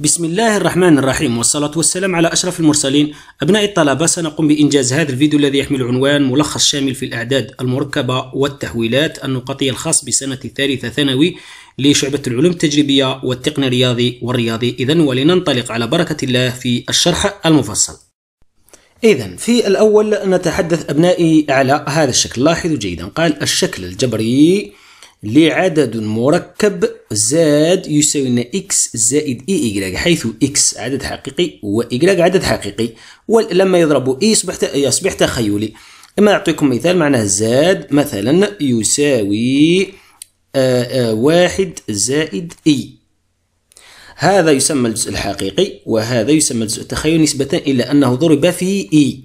بسم الله الرحمن الرحيم والصلاة والسلام على أشرف المرسلين أبناء الطلبة سنقوم بإنجاز هذا الفيديو الذي يحمل عنوان ملخص شامل في الأعداد المركبة والتهويلات النقطية الخاص بسنة الثالثة ثانوي لشعبة العلوم التجريبية والتقن الرياضي والرياضي إذا ولننطلق على بركة الله في الشرح المفصل إذا في الأول نتحدث أبنائي على هذا الشكل لاحظوا جيدا قال الشكل الجبري لعدد مركب زاد يساوي لنا اكس زائد اي e y حيث اكس عدد حقيقي و عدد حقيقي ولما يضرب اي e يصبح يصبح تخيلي اما نعطيكم مثال معناه زاد مثلا يساوي آآ آه، آآ آه، واحد زائد اي e. هذا يسمى الجزء الحقيقي وهذا يسمى الجزء التخيلي نسبة إلى أنه ضرب في إي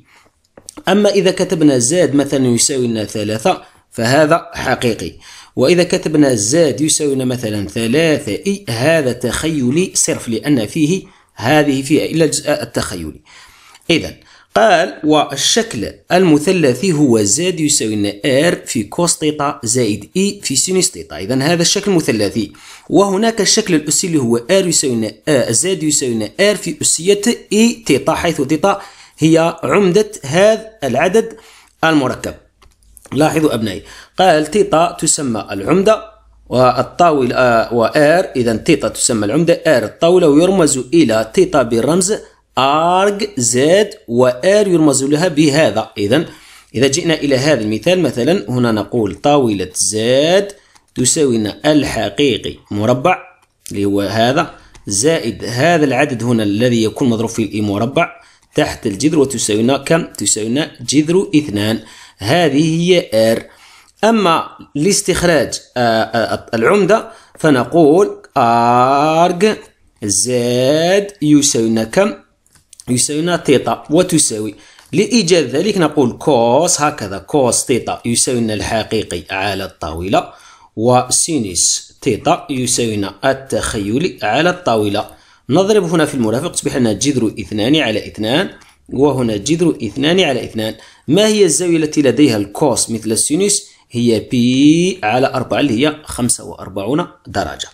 أما إذا كتبنا زاد مثلا يساوي لنا ثلاثة فهذا حقيقي وإذا كتبنا الزاد يساوينا مثلا ثلاثة إي هذا تخيلي صرف لأن فيه هذه فيها إلا الجزء التخيلي إذا قال والشكل المثلثي هو زاد يساوي ار في كوس تيتا زائد اي في سينوس تيتا اذا هذا الشكل المثلثي وهناك الشكل الاسي اللي هو ار يساوي زاد يساوي ار في اسيه اي تيتا حيث تيتا هي عمده هذا العدد المركب لاحظوا أبنائي قال تيتا تسمى العمدة والطاولة آه، وآر إذا تيتا تسمى العمدة آر الطاولة ويرمز إلى تيتا بالرمز أرج زاد وآر يرمز لها بهذا إذا إذا جئنا إلى هذا المثال مثلا هنا نقول طاولة زاد تساوي لنا الحقيقي مربع اللي هو هذا زائد هذا العدد هنا الذي يكون مضروب في المربع تحت الجذر وتساوي كم؟ تساوي جذر اثنان هذه هي R أما لاستخراج العمدة فنقول أرج زاد يساوينا كم؟ يساوينا تيتا وتساوي لإيجاد ذلك نقول كوس هكذا كوس تيتا يساوينا الحقيقي على الطاولة وسينيس تيتا يساوينا التخيلي على الطاولة نضرب هنا في المرافق تصبح لنا جذر اثنان على اثنان وهنا جذر اثنان على اثنان ما هي الزاوية التي لديها الكوس مثل السينوس هي بي على أربعة اللي هي 45 درجة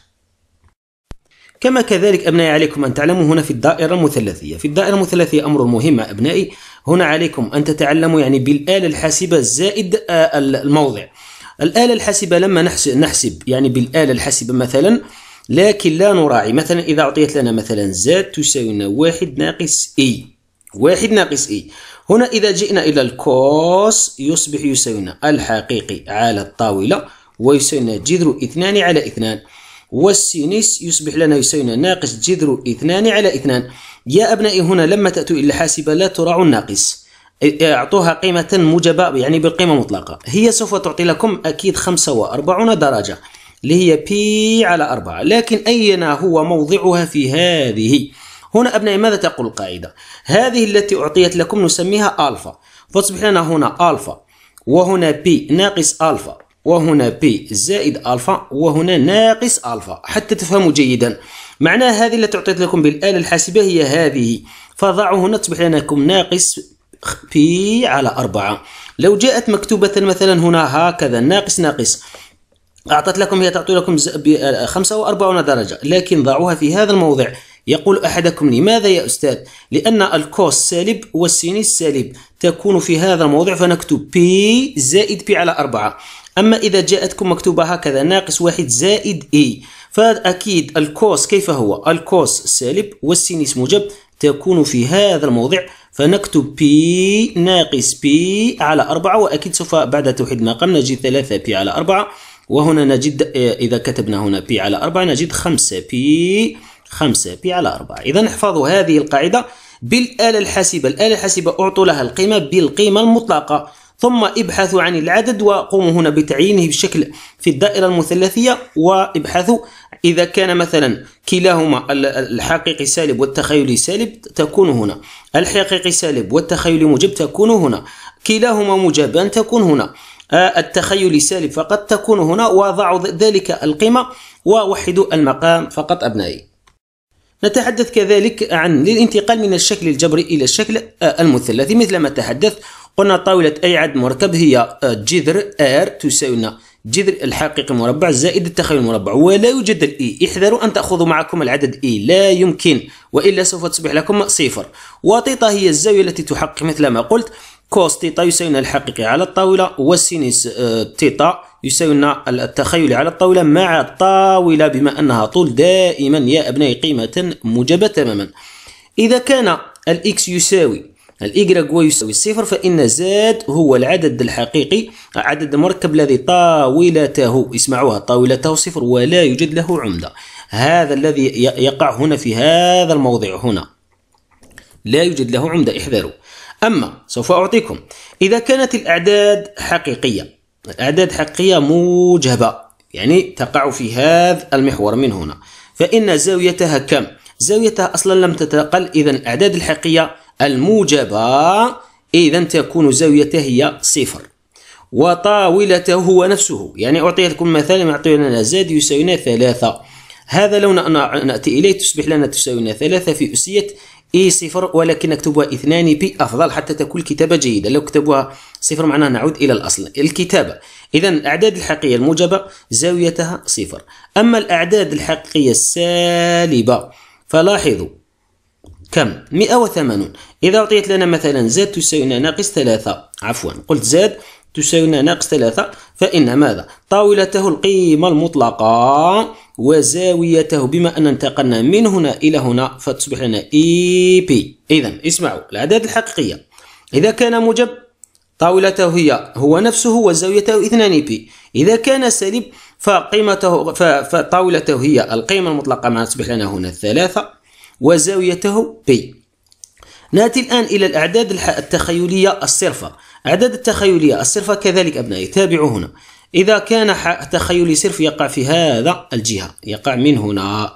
كما كذلك أبنائي عليكم أن تعلموا هنا في الدائرة المثلثية في الدائرة المثلثية أمر مهم أبنائي هنا عليكم أن تتعلموا يعني بالآلة الحاسبة زائد آه، الموضع الآلة الحاسبة لما نحسب يعني بالآلة الحاسبة مثلا لكن لا نراعي مثلا إذا أعطيت لنا مثلا زاد تساوي واحد ناقص إي واحد ناقص إي هنا إذا جئنا إلى الكوس يصبح يساوينا الحقيقي على الطاولة ويساوينا جذر اثنان على اثنان والسينيس يصبح لنا يساوينا ناقص جذر اثنان على اثنان يا أبنائي هنا لما تأتوا إلى الحاسبة لا تراعوا الناقص اعطوها قيمة موجبة يعني بالقيمة مطلقة هي سوف تعطي لكم أكيد 45 درجة اللي هي بي على 4 لكن أين هو موضعها في هذه هنا أبنائي ماذا تقول القاعدة هذه التي أعطيت لكم نسميها ألفا فتصبح لنا هنا ألفا وهنا بي ناقص ألفا وهنا بي زائد ألفا وهنا ناقص ألفا حتى تفهموا جيدا معنى هذه التي أعطيت لكم بالآلة الحاسبة هي هذه فضعوا هنا تصبح لكم ناقص بي على أربعة لو جاءت مكتوبة مثلا هنا هكذا ناقص ناقص أعطت لكم هي تعطي لكم 45 درجة لكن ضعوها في هذا الموضع يقول أحدكم لماذا يا أستاذ؟ لأن الكوس سالب والسين سالب تكون في هذا الموضع فنكتب بي زائد بي على أربعة أما إذا جاءتكم مكتوبة هكذا ناقص واحد زائد إي فأكيد الكوس كيف هو؟ الكوس سالب والسين موجب تكون في هذا الموضع فنكتب بي ناقص بي على أربعة وأكيد سوف بعد توحيد المقام نجد ثلاثة بي على أربعة وهنا نجد إذا كتبنا هنا بي على أربعة نجد خمسة بي 5 بي على 4 إذا احفظوا هذه القاعدة بالآلة الحاسبة الآلة الحاسبة أعطوا لها القيمة بالقيمة المطلقة ثم ابحثوا عن العدد وقوموا هنا بتعيينه بشكل في الدائرة المثلثية وابحثوا إذا كان مثلا كلاهما الحقيقي سالب والتخيلي سالب تكون هنا الحقيقي سالب والتخيلي موجب تكون هنا كلاهما موجبان تكون هنا آه، التخيلي سالب فقط تكون هنا وضعوا ذلك القيمة ووحدوا المقام فقط أبنائي نتحدث كذلك عن للانتقال من الشكل الجبري إلى الشكل آه، المثلثي مثل ما تحدث قلنا طاولة أي عدد مركب هي آه، جذر R تساوينا جذر الحقيقي المربع زائد التخيل المربع ولا يوجد الاي احذروا ان تاخذوا معكم العدد اي لا يمكن والا سوف تصبح لكم صفر وطيطا هي الزاويه التي تحقق مثل ما قلت كوس تيتا يساوينا الحقيقي على الطاوله وسينيس تيتا آه، يساوينا التخيل على الطاولة مع الطاولة بما أنها طول دائما يا أبنائي قيمة موجبة تماما إذا كان الإكس يساوي واي يساوي الصفر فإن زاد هو العدد الحقيقي عدد المركب الذي طاولته اسمعوها طاولته صفر ولا يوجد له عمدة هذا الذي يقع هنا في هذا الموضع هنا لا يوجد له عمدة احذروا أما سوف أعطيكم إذا كانت الأعداد حقيقية أعداد حقيقية موجبة يعني تقع في هذا المحور من هنا فإن زاويتها كم؟ زاويتها أصلا لم تتقل إذا الأعداد الحقيقية الموجبة إذا تكون زاويته هي صفر وطاولته هو نفسه يعني أعطيتكم مثلا يعطي لنا زاد يساوينا ثلاثة هذا لو نأتي إليه تصبح لنا تساوينا ثلاثة في أسية اي صفر ولكن نكتبها اثنان بي افضل حتى تكون الكتابه جيده لو كتبوها صفر معناها نعود الى الاصل الكتابه اذا الاعداد الحقيقيه الموجبه زاويتها صفر اما الاعداد الحقيقيه السالبه فلاحظوا كم 180 اذا اعطيت لنا مثلا زاد تساوينا ناقص ثلاثة عفوا قلت زاد تساوينا ناقص ثلاثة فان ماذا طاولته القيمه المطلقه وزاويته بما أن انتقلنا من هنا إلى هنا فتصبح لنا إي بي إذا اسمعوا الأعداد الحقيقية إذا كان موجب طاولته هي هو نفسه وزاويته 2 بي إذا كان سالب فقيمته فطاولته هي القيمة المطلقة ما تصبح لنا هنا ثلاثة وزاويته بي نأتي الآن إلى الأعداد التخيلية الصرفة أعداد التخيلية الصرفة كذلك أبنائي تابعوا هنا إذا كان تخيلي صرف يقع في هذا الجهة يقع من هنا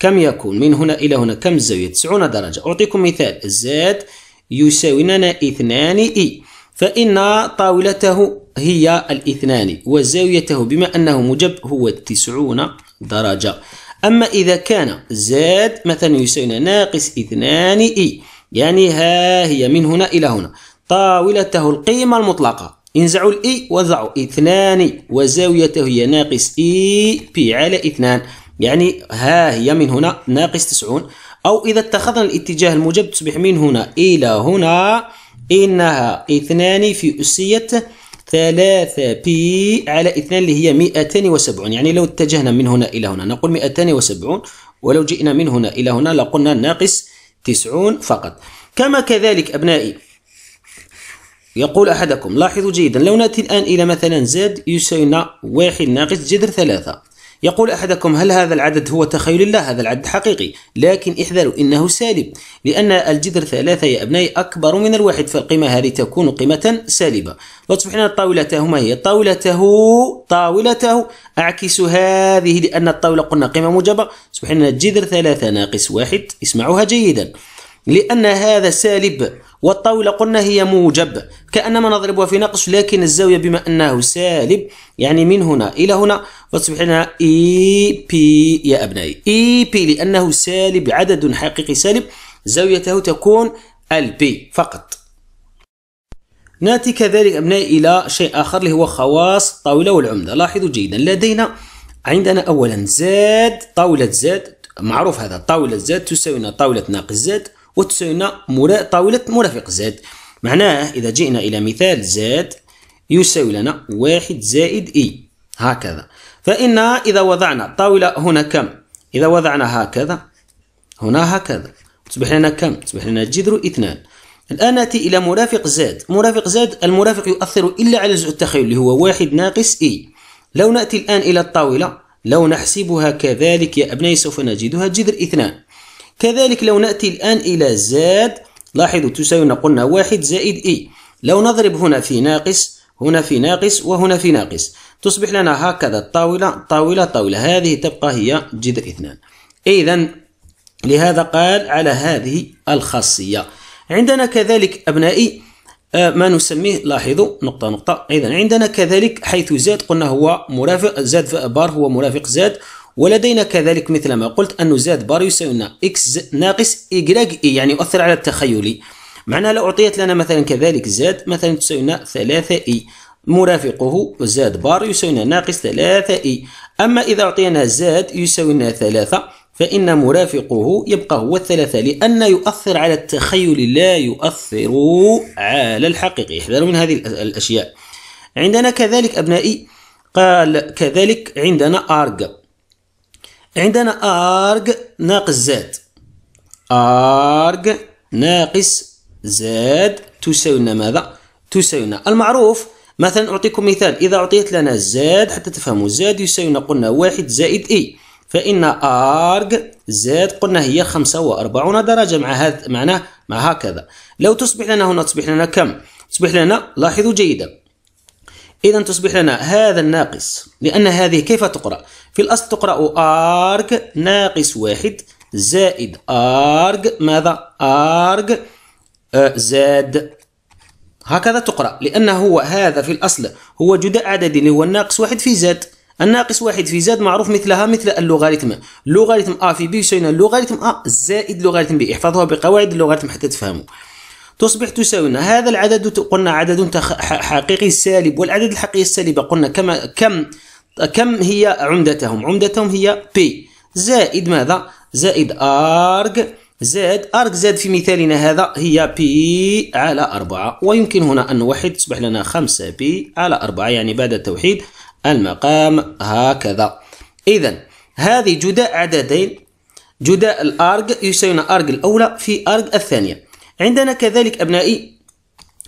كم يكون من هنا إلى هنا كم الزاوية 90 درجة أعطيكم مثال زاد لنا اثنان إي e. فإن طاولته هي الاثنان وزاويته بما أنه مجب هو 90 درجة أما إذا كان زاد مثلا يساوي ناقص اثنان إي e، يعني ها هي من هنا إلى هنا طاولته القيمة المطلقة انزعوا الإي وضعوا اثنان وزاويته هي ناقص إي بي على اثنان يعني ها هي من هنا ناقص تسعون أو إذا اتخذنا الاتجاه الموجب تصبح من هنا إلى هنا إنها اثنان في أسية ثلاثة بي على اثنان اللي هي 270 يعني لو اتجهنا من هنا إلى هنا نقول 270 ولو جئنا من هنا إلى هنا لقلنا ناقص 90 فقط كما كذلك أبنائي يقول أحدكم لاحظوا جيدا لو نأتي الآن إلى مثلا زد يساوي واحد ناقص جذر ثلاثة يقول أحدكم هل هذا العدد هو تخيل الله هذا العدد حقيقي لكن احذروا إنه سالب لأن الجذر ثلاثة يا أبنائي أكبر من الواحد فالقيمة هذه تكون قيمة سالبة تصبحنا طاولته ما هي طاولته طاولته أعكس هذه لأن الطاولة قلنا قيمة موجبة أصبحنا جذر ثلاثة ناقص واحد اسمعوها جيدا لأن هذا سالب والطاولة قلنا هي موجب كأنما نضربها في نقص لكن الزاوية بما أنه سالب يعني من هنا إلى هنا فتصبح لنا إي بي يا أبنائي إي بي لأنه سالب عدد حقيقي سالب زاويته تكون البي فقط ناتي كذلك أبنائي إلى شيء آخر اللي هو خواص الطاولة والعمدة لاحظوا جيدا لدينا عندنا أولا زاد طاولة زاد معروف هذا طاولة زاد تساوي طاولة ناقص زاد وتسعين طاولة مرافق زاد معناه إذا جئنا إلى مثال زاد يساوي لنا واحد زائد إي e. هكذا فإن إذا وضعنا الطاولة هنا كم إذا وضعنا هكذا هنا هكذا تصبح لنا كم تصبح لنا جذر اثنان الآن نأتي إلى مرافق زاد مرافق زاد المرافق يؤثر إلا على الجزء التخيل اللي هو واحد ناقص إي e. لو نأتي الآن إلى الطاولة لو نحسبها كذلك يا أبنائي سوف نجدها جذر اثنان كذلك لو نأتي الآن إلى زاد لاحظوا تساوينا قلنا واحد زائد إي e. لو نضرب هنا في ناقص هنا في ناقص وهنا في ناقص تصبح لنا هكذا الطاولة طاولة طاولة هذه تبقى هي جذر اثنان إذا لهذا قال على هذه الخاصية عندنا كذلك أبنائي آه، ما نسميه لاحظوا نقطة نقطة إذا عندنا كذلك حيث زاد قلنا هو مرافق زاد بار هو مرافق زاد ولدينا كذلك مثل ما قلت أن زاد بار يساوي لنا إكس ناقص إيكراك إي يعني يؤثر على التخيلي معناها لو أعطيت لنا مثلا كذلك زاد مثلا تساوي لنا 3 إي مرافقه زاد بار يساوي لنا ناقص 3 إي أما إذا أعطينا زاد يساوي لنا 3 فإن مرافقه يبقى هو الثلاثة لأن يؤثر على التخيل لا يؤثر على الحقيقي احذروا من هذه الأشياء عندنا كذلك أبنائي قال كذلك عندنا أرجب عندنا arg ناقص زاد arg ناقص زاد تساوينا ماذا؟ تساوينا المعروف مثلا أعطيكم مثال إذا أعطيت لنا زاد حتى تفهموا زاد يساوينا قلنا واحد زائد إي فإن أرج زاد قلنا هي 45 درجة مع هذا معناه مع هكذا لو تصبح لنا هنا تصبح لنا كم؟ تصبح لنا لاحظوا جيدا إذا تصبح لنا هذا الناقص لأن هذه كيف تقرأ؟ في الأصل تقرأ أرج ناقص واحد زائد أرج ماذا أرج آه، زاد هكذا تقرأ لأنه هو هذا في الأصل هو جداء عددي اللي هو الناقص واحد في زاد الناقص واحد في زاد معروف مثلها مثل اللوغاريتم لوغاريتم A في B يساوينا اللوغاريتم A زائد لوغاريتم B احفظوها بقواعد اللوغاريتم حتى تفهموا تصبح تساوينا هذا العدد قلنا عدد حقيقي سالب والعدد الحقيقي السالب قلنا كما كم كم هي عمدتهم عمدتهم هي بي زائد ماذا زائد أرج زائد أرج زائد في مثالنا هذا هي بي على أربعة ويمكن هنا أن نوحد تصبح لنا خمسة بي على أربعة يعني بعد التوحيد المقام هكذا إذا هذه جداء عددين جداء الأرج يساوينا أرج الأولى في أرج الثانية عندنا كذلك أبنائي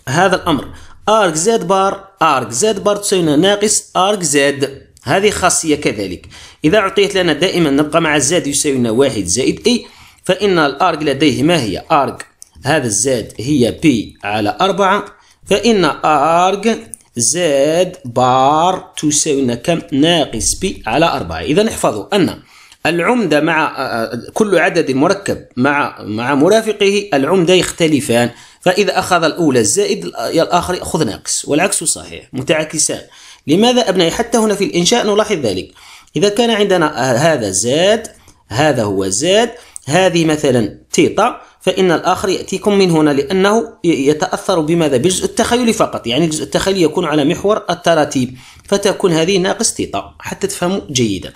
هذا الأمر أرج زائد بار أرج زائد بار تساوينا ناقص أرج زائد هذه خاصية كذلك إذا أعطيت لنا دائما نبقى مع الزاد يساوينا واحد زائد إي فإن الأرج لديه ما هي أرج هذا الزاد هي بي على أربعة فإن أرج زاد بار تساوينا كم ناقص بي على أربعة إذا احفظوا أن العمدة مع كل عدد مركب مع مع مرافقه العمدة يختلفان فإذا أخذ الأولى الزائد الآخر يأخذ ناقص والعكس صحيح متعاكسان لماذا أبنائي حتى هنا في الإنشاء نلاحظ ذلك إذا كان عندنا آه، هذا زاد هذا هو زاد هذه مثلا تيتا فإن الآخر يأتيكم من هنا لأنه يتأثر بماذا بجزء التخيل فقط يعني الجزء التخيلي يكون على محور التراتيب فتكون هذه ناقص تيتا حتى تفهموا جيدا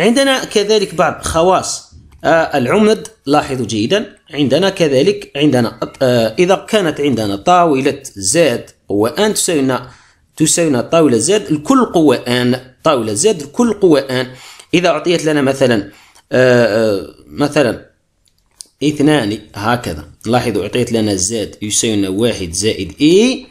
عندنا كذلك بعض خواص آه، العمد لاحظوا جيدا عندنا كذلك عندنا آه، إذا كانت عندنا طاولة زاد وأن تساوي تساوينا طاولة زاد الكل قوة ان طاولة زاد الكل قوة ان إذا أعطيت لنا مثلا آآ آه، آه، مثلا اثنان هكذا لاحظوا أعطيت لنا زاد يساوينا واحد زائد اي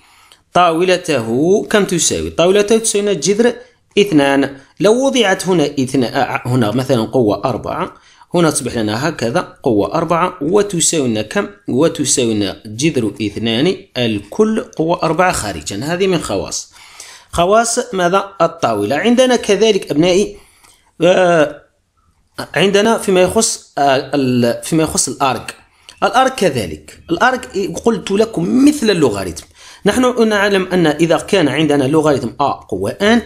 طاولته كم تساوي؟ طاولته تساوينا جذر اثنان لو وضعت هنا اثنان آه، هنا مثلا قوة أربعة هنا تصبح لنا هكذا قوة أربعة وتساوينا كم؟ وتساوينا جذر اثنان الكل قوة أربعة خارجا هذه من خواص خواص ماذا الطاولة عندنا كذلك أبنائي آه، عندنا فيما يخص آه، فيما يخص الارك الارك كذلك الارك قلت لكم مثل اللوغاريتم نحن نعلم ان اذا كان عندنا لوغاريتم ا قوه ان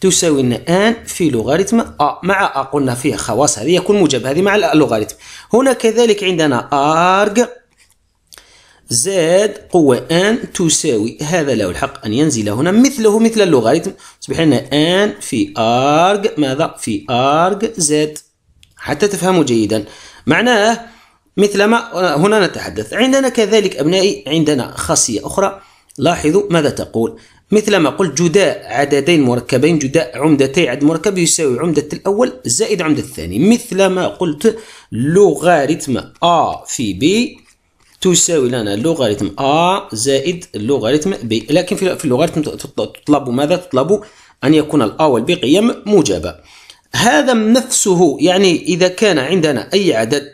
تساوي ان ان في لوغاريتم ا مع ا قلنا فيها خواص هذه يكون موجب هذه مع اللوغاريتم هنا كذلك عندنا ارج زاد قوة ان تساوي هذا له الحق أن ينزل هنا مثله مثل اللوغاريتم يصبح لنا ان في أرج ماذا في أرج زاد حتى تفهموا جيدا معناه مثلما هنا نتحدث عندنا كذلك أبنائي عندنا خاصية أخرى لاحظوا ماذا تقول مثلما قلت جداء عددين مركبين جداء عمدتي عدد مركب يساوي عمدة الأول زائد عمدة الثاني مثلما قلت لوغاريتم ا في بي تساوي لنا لوغاريتم أ زائد اللوغاريتم بي لكن في اللوغاريتم تطلب ماذا؟ تطلب أن يكون الأ والب قيم موجبة هذا نفسه يعني إذا كان عندنا أي عدد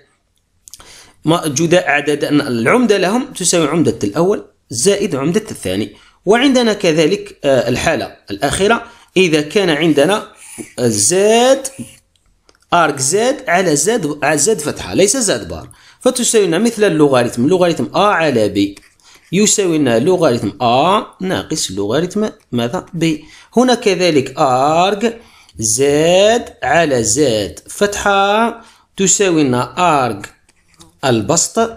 ما جداء عدد العمدة لهم تساوي عمدة الأول زائد عمدة الثاني وعندنا كذلك آه، الحالة الأخيرة إذا كان عندنا زاد أرك زاد على زاد على زاد فتحة ليس زاد بار فتساوي لنا مثل اللوغاريتم لوغاريتم أ على ب يساوي لنا لوغاريتم أ ناقص لوغاريتم ماذا ب هنا كذلك أرج زاد على زاد فتحة تساوي لنا البسط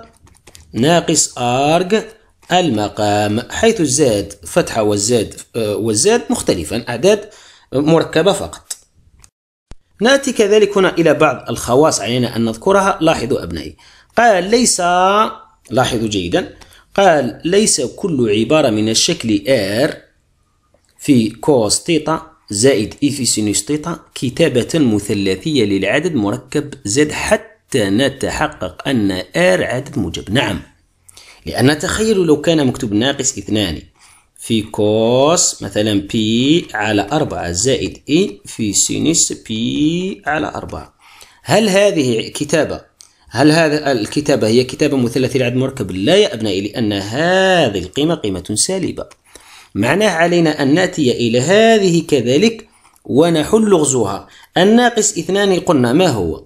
ناقص أرج المقام حيث الزاد فتحة والزاد والزاد مختلفا أعداد مركبة فقط نأتي كذلك هنا إلى بعض الخواص علينا أن نذكرها لاحظوا أبنائي قال ليس لاحظوا جيدا قال ليس كل عبارة من الشكل R في كوس تيتا زائد إي في سينوس تيتا كتابة مثلثية للعدد مركب زد حتى نتحقق أن R عدد موجب نعم لأن تخيلوا لو كان مكتوب ناقص اثنان في كوس مثلا بي على أربعة زائد إي في سينوس بي على أربعة هل هذه كتابة هل هذا الكتابة هي كتابة مثلث العدد مركب؟ لا يا أبنائي لأن هذه القيمة قيمة سالبة معناه علينا أن نأتي إلى هذه كذلك ونحل لغزها الناقص اثنان قلنا ما هو؟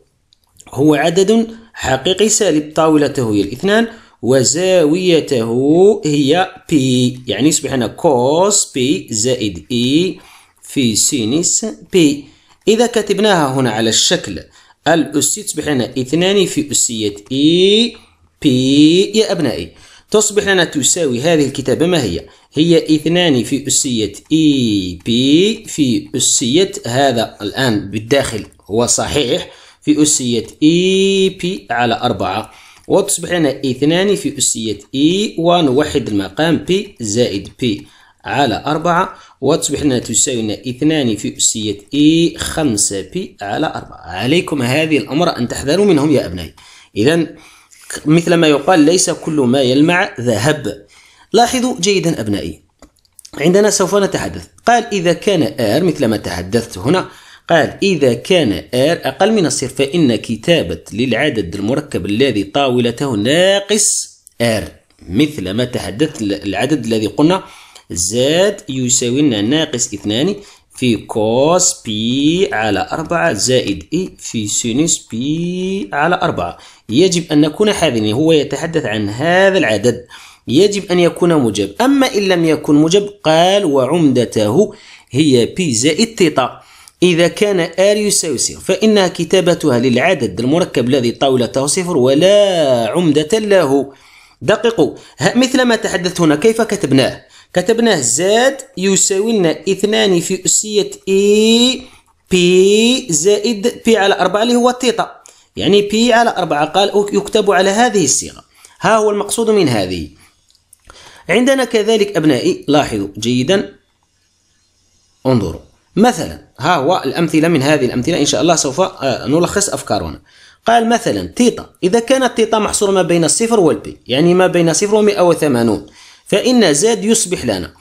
هو عدد حقيقي سالب طاولته هي الاثنان وزاويته هي بي يعني يصبح هنا كوس بي زائد اي e في سينس بي إذا كتبناها هنا على الشكل الأسي تصبح لنا اثنان في أسية إي بي يا أبنائي تصبح لنا تساوي هذه الكتابة ما هي؟ هي اثنان في أسية إي بي في أسية هذا الآن بالداخل هو صحيح في أسية إي بي على أربعة وتصبح لنا اثنان في أسية إي ونوحد المقام بي زائد بي على أربعة وتصبح لنا تساوي اثنان في أسية إي خمسة بي على أربعة عليكم هذه الأمر أن تحذروا منهم يا أبنائي إذا مثل ما يقال ليس كل ما يلمع ذهب لاحظوا جيدا أبنائي عندنا سوف نتحدث قال إذا كان R مثل ما تحدثت هنا قال إذا كان R أقل من الصفر فإن كتابة للعدد المركب الذي طاولته ناقص R مثل ما تحدثت العدد الذي قلنا زاد يساوي لنا ناقص اثنان في كوس بي على أربعة زائد إي e في سينوس بي على أربعة يجب أن نكون حاذرين هو يتحدث عن هذا العدد يجب أن يكون موجب أما إن لم يكن موجب قال وعمدته هي بي زائد تيتا إذا كان آر يساوي صفر فإنها كتابتها للعدد المركب الذي طاولته صفر ولا عمدة له دققوا مثل ما تحدثت هنا كيف كتبناه كتبناه زاد يساوي لنا اثنان في أسية اي بي زائد بي على أربعة اللي هو تيتا يعني بي على أربعة قال يكتب على هذه الصيغة ها هو المقصود من هذه عندنا كذلك أبنائي لاحظوا جيدا انظروا مثلا ها هو الأمثلة من هذه الأمثلة إن شاء الله سوف آه، نلخص أفكارنا قال مثلا تيتا إذا كانت تيتا محصورة ما بين الصفر والبي يعني ما بين صفر ومئة وثمانون فإن زاد يصبح لنا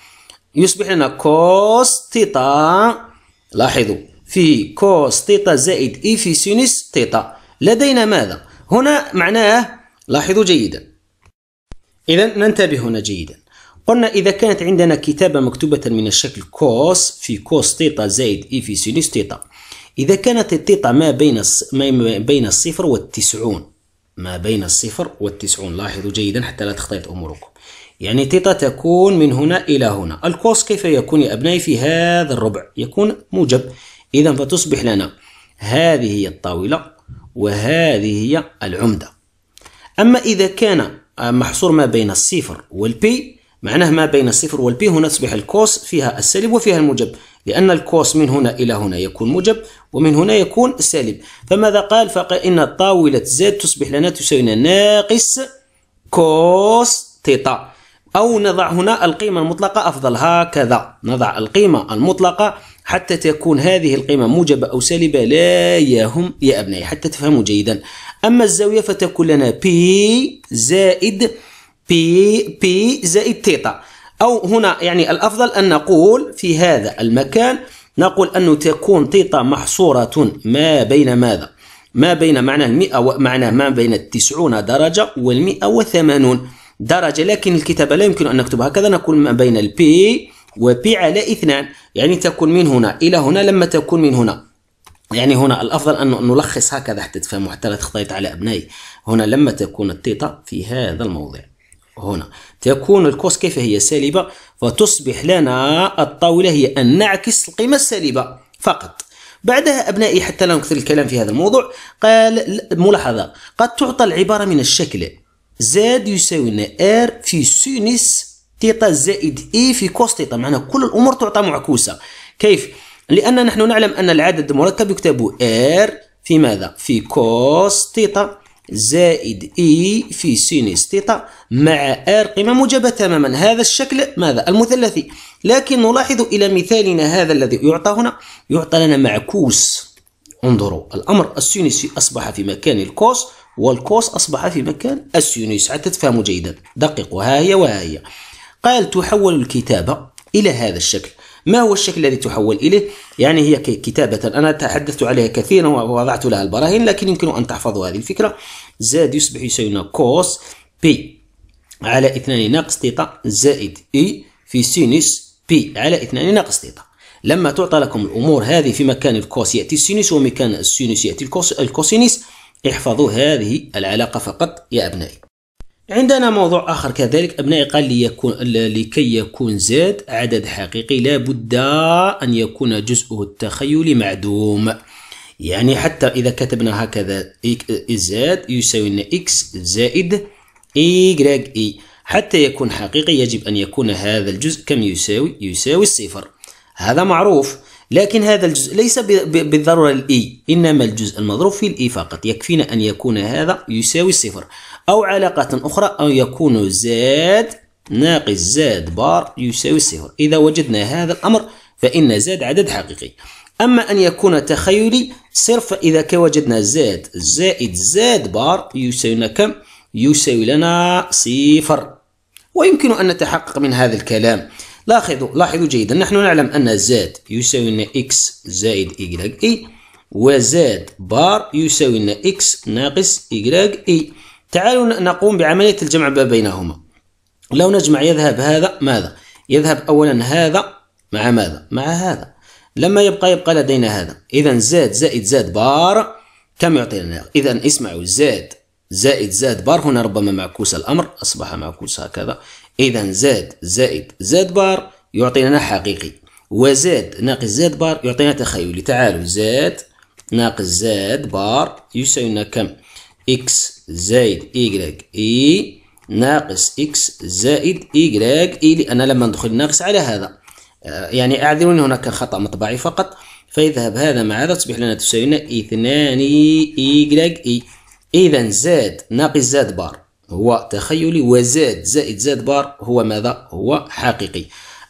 يصبح لنا كوس تيتا لاحظوا في كوس تيتا زائد إي في سينوس تيتا لدينا ماذا؟ هنا معناه لاحظوا جيدا إذا ننتبه هنا جيدا قلنا إذا كانت عندنا كتابة مكتوبة من الشكل كوس في كوس تيتا زائد إي في سينوس تيتا إذا كانت التيتا ما بين ما بين الصفر والتسعون ما بين الصفر والتسعون لاحظوا جيدا حتى لا تختلط أموركم يعني تيتا تكون من هنا إلى هنا الكوس كيف يكون يا أبنائي في هذا الربع يكون موجب إذا فتصبح لنا هذه هي الطاولة وهذه هي العمدة أما إذا كان محصور ما بين الصفر والبي معناه ما بين الصفر والبي هنا تصبح الكوس فيها السالب وفيها الموجب لأن الكوس من هنا إلى هنا يكون موجب ومن هنا يكون سالب فماذا قال فإن طاولة زاد تصبح لنا تساوي ناقص كوس تيتا أو نضع هنا القيمة المطلقة أفضل هكذا نضع القيمة المطلقة حتى تكون هذه القيمة موجبة أو سالبة لا يهم يا أبنائي حتى تفهموا جيدا أما الزاوية فتكون لنا بي زائد بي بي زائد تيتا أو هنا يعني الأفضل أن نقول في هذا المكان نقول أنه تكون تيتا محصورة ما بين ماذا؟ ما بين معنى المئة ومعنى ما بين التسعون درجة والمئة وثمانون درجة لكن الكتابة لا يمكن أن نكتب هكذا نقول ما بين البي وبي على اثنان يعني تكون من هنا إلى هنا لما تكون من هنا يعني هنا الأفضل أن نلخص هكذا حتى تفهموا حتى لا تخطيط على أبنائي هنا لما تكون الثيتا في هذا الموضع هنا تكون الكوس كيف هي سالبة فتصبح لنا الطاولة هي أن نعكس القيمة السالبة فقط بعدها أبنائي حتى لا نكثر الكلام في هذا الموضوع قال ملاحظة قد تعطى العبارة من الشكل زاد يساوي لنا ار في سينس تيتا زائد اي e في كوس تيتا معناها كل الامور تعطى معكوسه كيف لان نحن نعلم ان العدد المركب يكتب ار في ماذا في كوس تيتا زائد اي e في سينس تيتا مع ار قيمه موجبه تماما هذا الشكل ماذا المثلثي لكن نلاحظ الى مثالنا هذا الذي يعطى هنا يعطى لنا معكوس انظروا الامر السينسي اصبح في مكان الكوس والكوس أصبح في مكان السينوس حتى تفهموا جيدا دققوا ها هي وها هي قال تحول الكتابة إلى هذا الشكل ما هو الشكل الذي تحول إليه؟ يعني هي كتابة أنا تحدثت عليها كثيرا ووضعت لها البراهين لكن يمكن أن تحفظوا هذه الفكرة زاد يصبح يساوينا كوس بي على 2 ناقص تيتا زائد إي e في سينوس بي على 2 ناقص تيتا لما تعطى لكم الأمور هذه في مكان الكوس يأتي السينوس ومكان السينوس يأتي الكوس الكوسينيس احفظوا هذه العلاقة فقط يا أبنائي عندنا موضوع آخر كذلك أبنائي قال ليكون لكي يكون زاد عدد حقيقي لابد أن يكون جزءه التخيلي معدوم يعني حتى إذا كتبنا هكذا زاد يساوي إكس زائد y إي حتى يكون حقيقي يجب أن يكون هذا الجزء كم يساوي؟ يساوي الصفر هذا معروف لكن هذا الجزء ليس بالضرورة الإي إنما الجزء المضروب في الإي فقط يكفينا أن يكون هذا يساوي صفر أو علاقة أخرى أو يكون زاد ناقص زاد بار يساوي صفر إذا وجدنا هذا الأمر فإن زاد عدد حقيقي أما أن يكون تخيلي صرف إذا كوجدنا زاد زائد زاد بار يساوي لنا كم؟ يساوي لنا صفر ويمكن أن نتحقق من هذا الكلام لاحظوا لاحظوا جيدا نحن نعلم أن زاد يساوي لنا إكس زائد إيكغ إي وزد بار يساوي لنا إكس ناقص إيكغ إي e. تعالوا نقوم بعملية الجمع بينهما لو نجمع يذهب هذا ماذا؟ يذهب أولا هذا مع ماذا؟ مع هذا لما يبقى يبقى لدينا هذا إذا زاد زائد زاد بار كم يعطينا إذا اسمعوا زاد زائد زاد بار هنا ربما معكوس الأمر أصبح معكوس هكذا إذا زاد زائد زاد بار يعطينا حقيقي وزاد ناقص زاد بار يعطينا تخيلي تعالوا زاد ناقص زاد بار يساوي لنا كم إكس زائد إيكغيك إي ناقص إكس زائد إيكغيك إي لأن لما ندخل ناقص على هذا آه، يعني أعذروني هناك خطأ مطبعي فقط فيذهب هذا مع هذا تصبح لنا تساوينا اثنان إيكغيك إي إذا زاد ناقص زاد بار هو تخيلي وزاد زائد زاد بار هو ماذا هو حقيقي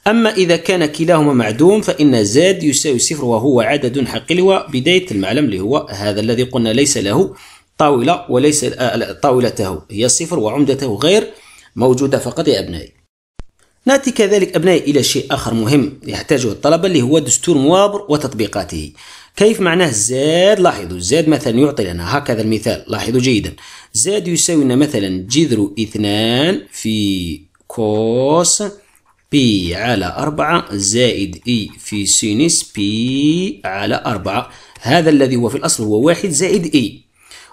أما إذا كان كلاهما معدوم فإن زاد يساوي صفر وهو عدد حقيقي وبداية المعلم اللي هو هذا الذي قلنا ليس له طاولة وليس آه، طاولته هي صفر وعمدته غير موجودة فقط يا أبنائي نأتي كذلك أبنائي إلى شيء آخر مهم يحتاجه الطلبة اللي هو دستور موابر وتطبيقاته كيف معناه زاد لاحظوا زاد مثلا يعطي لنا هكذا المثال لاحظوا جيدا زاد يساوي لنا مثلا جذر اثنان في كوس بي على أربعة زائد إي e في سينس بي على أربعة هذا الذي هو في الأصل هو واحد زائد إي e.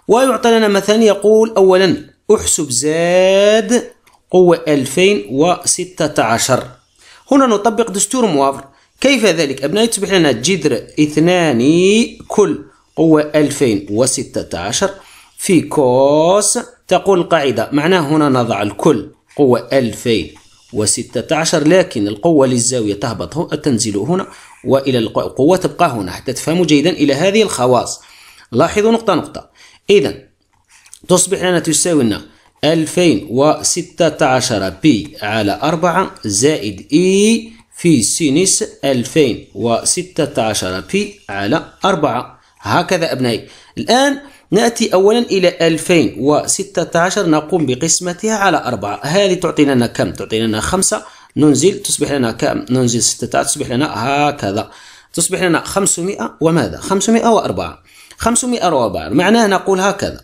ويعطى لنا مثلا يقول أولا أحسب زاد قوة 2016 هنا نطبق دستور موافر كيف ذلك أبنائي تصبح لنا جذر اثنان كل قوة 2016 في كوس تقول القاعدة معناه هنا نضع الكل قوة 2016 لكن القوة للزاوية تهبط تنزل هنا وإلى القوة تبقى هنا حتى تفهموا جيدا إلى هذه الخواص لاحظوا نقطة نقطة إذا تصبح لنا تساوي لنا 2016 بي على 4 زائد إي في سينس 2016 بي على 4 هكذا أبنائي الآن نأتي أولا إلى 2016 نقوم بقسمتها على 4 هذه تعطينا لنا كم؟ تعطينا لنا 5 ننزل تصبح لنا كم؟ ننزل 6 تصبح لنا هكذا تصبح لنا 500 وماذا؟ 504 504 معناه نقول هكذا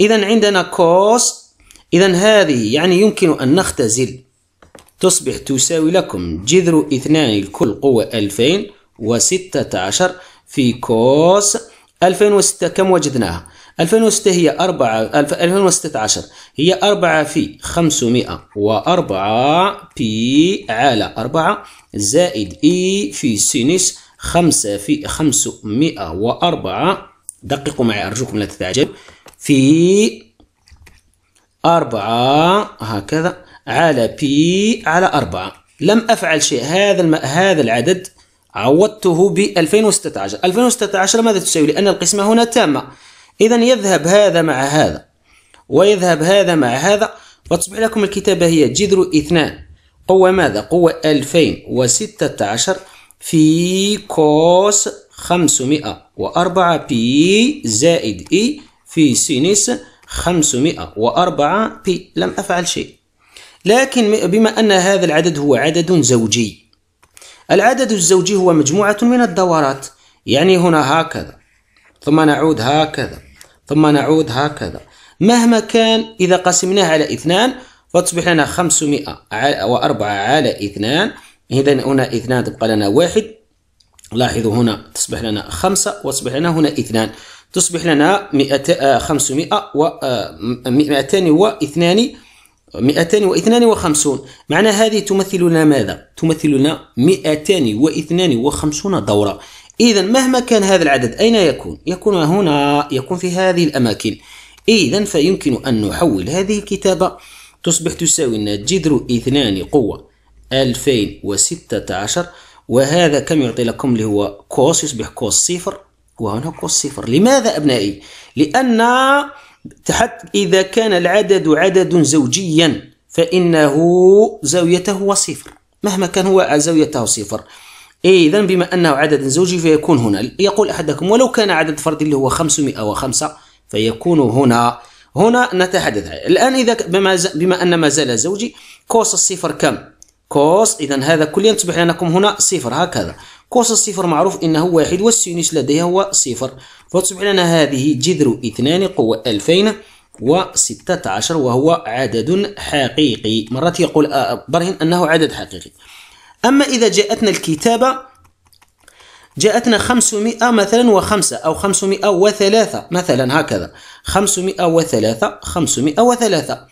إذا عندنا كوس إذا هذه يعني يمكن أن نختزل تصبح تساوي لكم جذر اثنان الكل قوة ألفين وستة عشر في كوس ألفين وستة كم وجدناها؟ ألفين وستة هي أربعة ألفين وستة عشر هي أربعة في خمسمائة وأربعة بي على أربعة زائد إي في سينس خمسة في خمسمائة وأربعة دققوا معي أرجوكم لا تتعجب في أربعة هكذا على بي على 4 لم أفعل شيء هذا الم... هذا العدد عوضته ب 2016 2016 ماذا تساوي لأن القسمة هنا تامة إذا يذهب هذا مع هذا ويذهب هذا مع هذا فتصبح لكم الكتابة هي جذر اثنان قوة ماذا؟ قوة 2016 في كوس 504 بي زائد إي e في سينيس 504 بي لم أفعل شيء لكن بما أن هذا العدد هو عدد زوجي العدد الزوجي هو مجموعة من الدورات يعني هنا هكذا ثم نعود هكذا ثم نعود هكذا مهما كان إذا قسمناه على اثنان فتصبح لنا وأربعة على اثنان إذا هنا اثنان تبقى لنا واحد لاحظوا هنا تصبح لنا خمسة وتصبح لنا هنا اثنان تصبح لنا 500 آه، و 200 آه، 252 معنى هذه تمثل لنا ماذا؟ تمثل لنا 252 دورة إذا مهما كان هذا العدد أين يكون؟ يكون هنا يكون في هذه الأماكن إذا فيمكن أن نحول هذه الكتابة تصبح تساوي لنا جذر اثنان قوة 2016 وهذا كم يعطي لكم اللي هو كوس يصبح كوس صفر وهنا كوس صفر لماذا أبنائي؟ لأن حتى إذا كان العدد عدد زوجيا فإنه زاويته هو صفر مهما كان هو زاويته صفر إيه، إذا بما أنه عدد زوجي فيكون هنا يقول أحدكم ولو كان عدد فردي اللي هو 505 فيكون هنا هنا نتحدث الآن إذا بما, بما أن ما زال زوجي كوس الصفر كم كوس إذا هذا كليا تصبح لكم هنا صفر هكذا كوس الصفر معروف أنه واحد والسينوس لديه هو صفر فتصبح لنا هذه جذر اثنان قوة ألفين وستة عشر وهو عدد حقيقي مرات يقول آه، برهن أنه عدد حقيقي أما إذا جاءتنا الكتابة جاءتنا 500 مثلا وخمسة أو 503 مثلا هكذا 503 503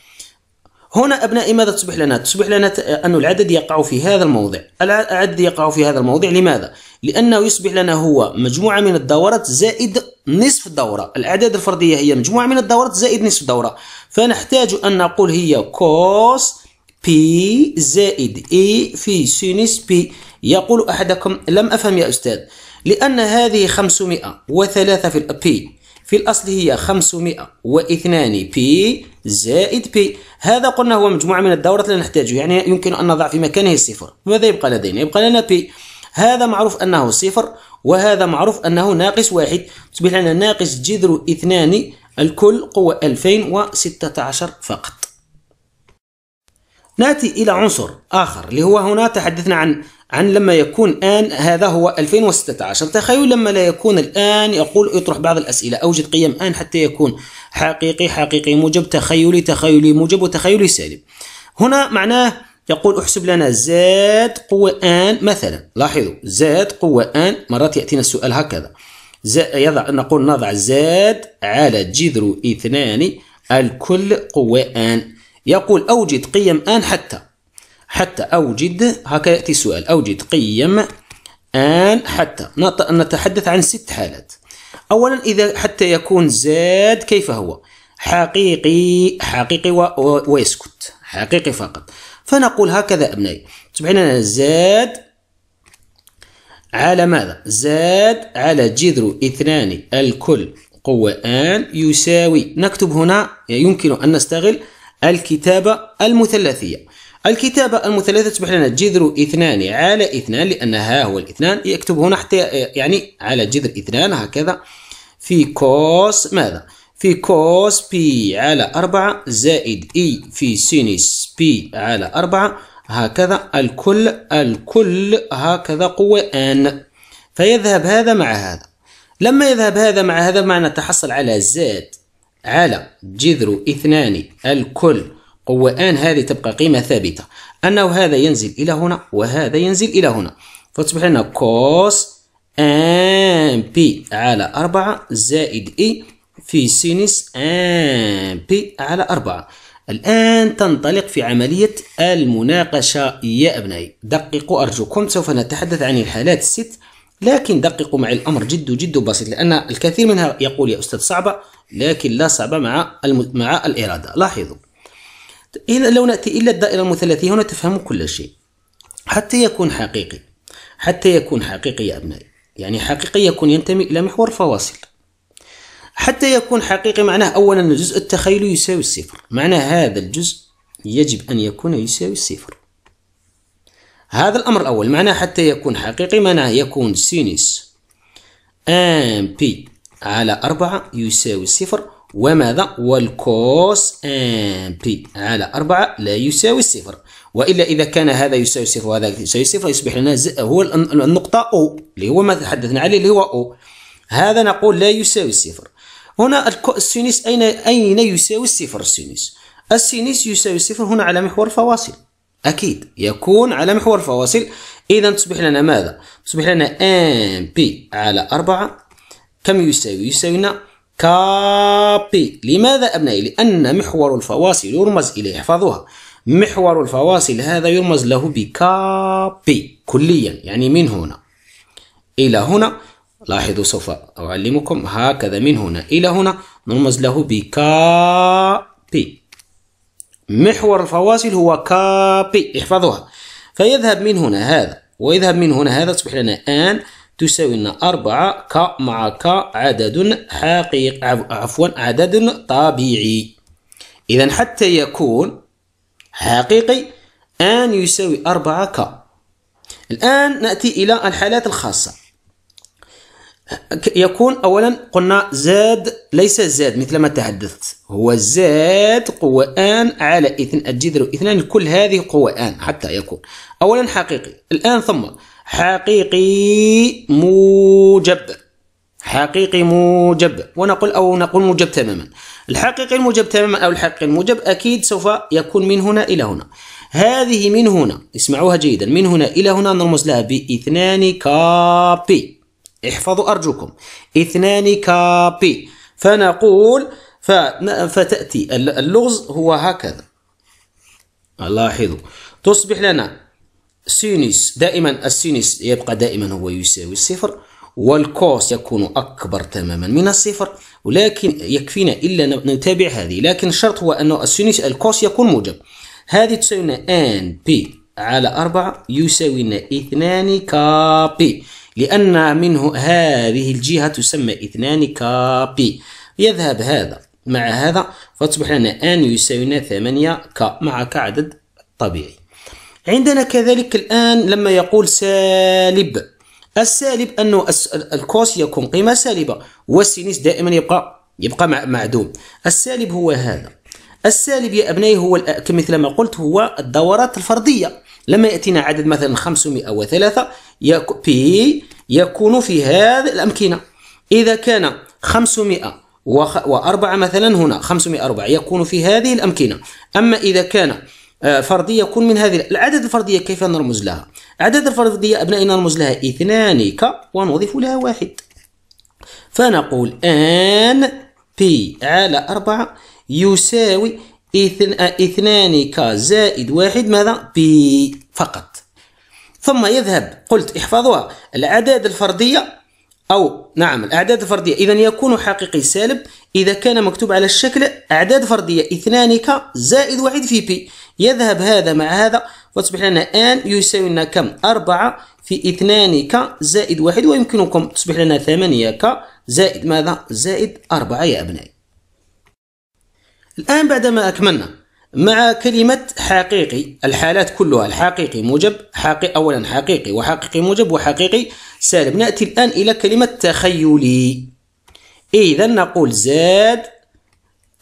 هنا أبنائي ماذا تصبح لنا؟ تصبح لنا أن العدد يقع في هذا الموضع العدد يقع في هذا الموضع لماذا؟ لأنه يصبح لنا هو مجموعة من الدورات زائد نصف الدورة الأعداد الفردية هي مجموعة من الدورات زائد نصف الدورة فنحتاج أن نقول هي كوس بي زائد اي في سينس بي يقول أحدكم لم أفهم يا أستاذ لأن هذه 503 في بي في الأصل هي 502 بي زائد بي هذا قلنا هو مجموعة من الدورات لا نحتاجه يعني يمكن أن نضع في مكانه الصفر ماذا يبقى لدينا؟ يبقى لنا بي هذا معروف أنه صفر وهذا معروف أنه ناقص واحد تصبح لنا ناقص جذر اثنان الكل قوة 2016 فقط ناتي إلى عنصر آخر اللي هو هنا تحدثنا عن عن لما يكون الآن هذا هو 2016 تخيل لما لا يكون الآن يقول يطرح بعض الأسئلة أوجد قيم الآن حتى يكون حقيقي حقيقي موجب تخيلي تخيلي موجب وتخيلي سالب هنا معناه يقول احسب لنا زاد قوة آن مثلا لاحظوا زاد قوة آن مرات يأتينا السؤال هكذا يضع نقول نضع زاد على جذر اثنان الكل قوة آن يقول أوجد قيم آن حتى حتى أوجد هكا يأتي السؤال أوجد قيم آن حتى نتحدث عن ست حالات أولا إذا حتى يكون زاد كيف هو حقيقي حقيقي ويسكت حقيقي فقط فنقول هكذا أبنائي تصبح لنا زاد على ماذا؟ زاد على جذر اثنان الكل قوة آن يساوي نكتب هنا يمكن أن نستغل الكتابة المثلثية الكتابة المثلثة تصبح لنا جذر اثنان على اثنان لأن ها هو الاثنان يكتب هنا حتى يعني على جذر اثنان هكذا في كوس ماذا؟ في كوس بي على أربعة زائد إي e في سينس بي على أربعة هكذا الكل الكل هكذا قوة أن فيذهب هذا مع هذا لما يذهب هذا مع هذا معنى تحصل على زاد على جذر اثنان الكل وآن هذه تبقى قيمة ثابتة أنه هذا ينزل إلى هنا وهذا ينزل إلى هنا فتصبح لنا كوس ان بي على 4 زائد اي e في سينس ان بي على 4 الآن تنطلق في عملية المناقشة يا أبنائي دققوا أرجوكم سوف نتحدث عن الحالات الست لكن دققوا مع الأمر جد جد بسيط لأن الكثير منها يقول يا أستاذ صعبة لكن لا صعبة مع مع الإرادة لاحظوا إن لو نأتي إلى الدائرة المثلثية هنا تفهم كل شيء حتى يكون حقيقي حتى يكون حقيقي يا أبنائي يعني حقيقي يكون ينتمي إلى محور فواصل حتى يكون حقيقي معناه أولا الجزء التخيلي يساوي الصفر معناه هذا الجزء يجب أن يكون يساوي الصفر هذا الأمر الأول معناه حتى يكون حقيقي معناه يكون سينيس أم بي على أربعة يساوي صفر وماذا والكوس بي على 4 لا يساوي الصفر والا اذا كان هذا يساوي صفر وهذا يساوي صفر يصبح لنا هو النقطه او اللي هو ما تحدثنا عليه اللي هو او هذا نقول لا يساوي الصفر هنا السينيس اين اين يساوي الصفر السينيس السينيس يساوي الصفر هنا على محور فواصل اكيد يكون على محور فواصل اذا تصبح لنا ماذا تصبح لنا ام بي على 4 كم يساوي يساوي لنا كابي لماذا أبنائي؟ لأن محور الفواصل يرمز إليه احفظوها محور الفواصل هذا يرمز له بكابي كليا يعني من هنا إلى هنا لاحظوا سوف أعلمكم هكذا من هنا إلى هنا نرمز له بكابي محور الفواصل هو كابي احفظوها فيذهب من هنا هذا ويذهب من هنا هذا تصبح لنا آن تساوي لنا 4 ك مع ك عدد حقيق عفوا عدد طبيعي إذا حتى يكون حقيقي ان يساوي 4 ك الآن نأتي إلى الحالات الخاصة يكون أولا قلنا زاد ليس زاد مثل ما تحدثت هو زاد قوة آن على إثن الجذر وإثنان كل هذه قوة آن حتى يكون أولا حقيقي الآن ثم حقيقي موجب حقيقي موجب ونقول أو نقول موجب تماما الحقيقي الموجب تماما أو الحقيقي الموجب أكيد سوف يكون من هنا إلى هنا هذه من هنا اسمعوها جيدا من هنا إلى هنا نرمز لها باثنان كابي احفظوا أرجوكم اثنان كابي فنقول فتأتي اللغز هو هكذا لاحظوا تصبح لنا سينيس دائما السينيس يبقى دائما هو يساوي الصفر والكوس يكون أكبر تماما من الصفر ولكن يكفينا إلا نتابع هذه لكن الشرط هو انه السينيس الكوس يكون موجب هذه لنا ان بي على 4 اثنان 2 كابي لأن منه هذه الجهة تسمى 2 كابي يذهب هذا مع هذا فتصبح لنا ان يساوي لنا 8 ك مع كعدد طبيعي عندنا كذلك الآن لما يقول سالب السالب أنه الكوس يكون قيمة سالبة والسينيس دائما يبقى يبقى معدوم السالب هو هذا السالب يا أبنائي هو مثل ما قلت هو الدورات الفردية لما يأتينا عدد مثلا 503 بي يكون في هذه الأمكنة إذا كان 500 وأربعة مثلا هنا 504 يكون في هذه الأمكنة أما إذا كان آه، فردية يكون من هذه العدد الفردية كيف نرمز لها عدد الفردية أبنائي نرمز لها اثنان ك ونضيف لها واحد فنقول ان بي على أربعة يساوي آه، اثنان ك زائد واحد ماذا بي فقط ثم يذهب قلت احفظوها الأعداد الفردية أو نعم الأعداد الفردية إذا يكون حقيقي سالب إذا كان مكتوب على الشكل أعداد فردية اثنان ك زائد واحد في بي يذهب هذا مع هذا وتصبح لنا ان يساوي لنا كم 4 في 2 ك زائد 1 ويمكنكم تصبح لنا 8 ك زائد ماذا زائد 4 يا أبنائي الآن بعدما أكملنا مع كلمة حقيقي الحالات كلها الحقيقي موجب حقيقي أولا حقيقي وحقيقي موجب وحقيقي سالب نأتي الآن إلى كلمة تخيلي إذا نقول زاد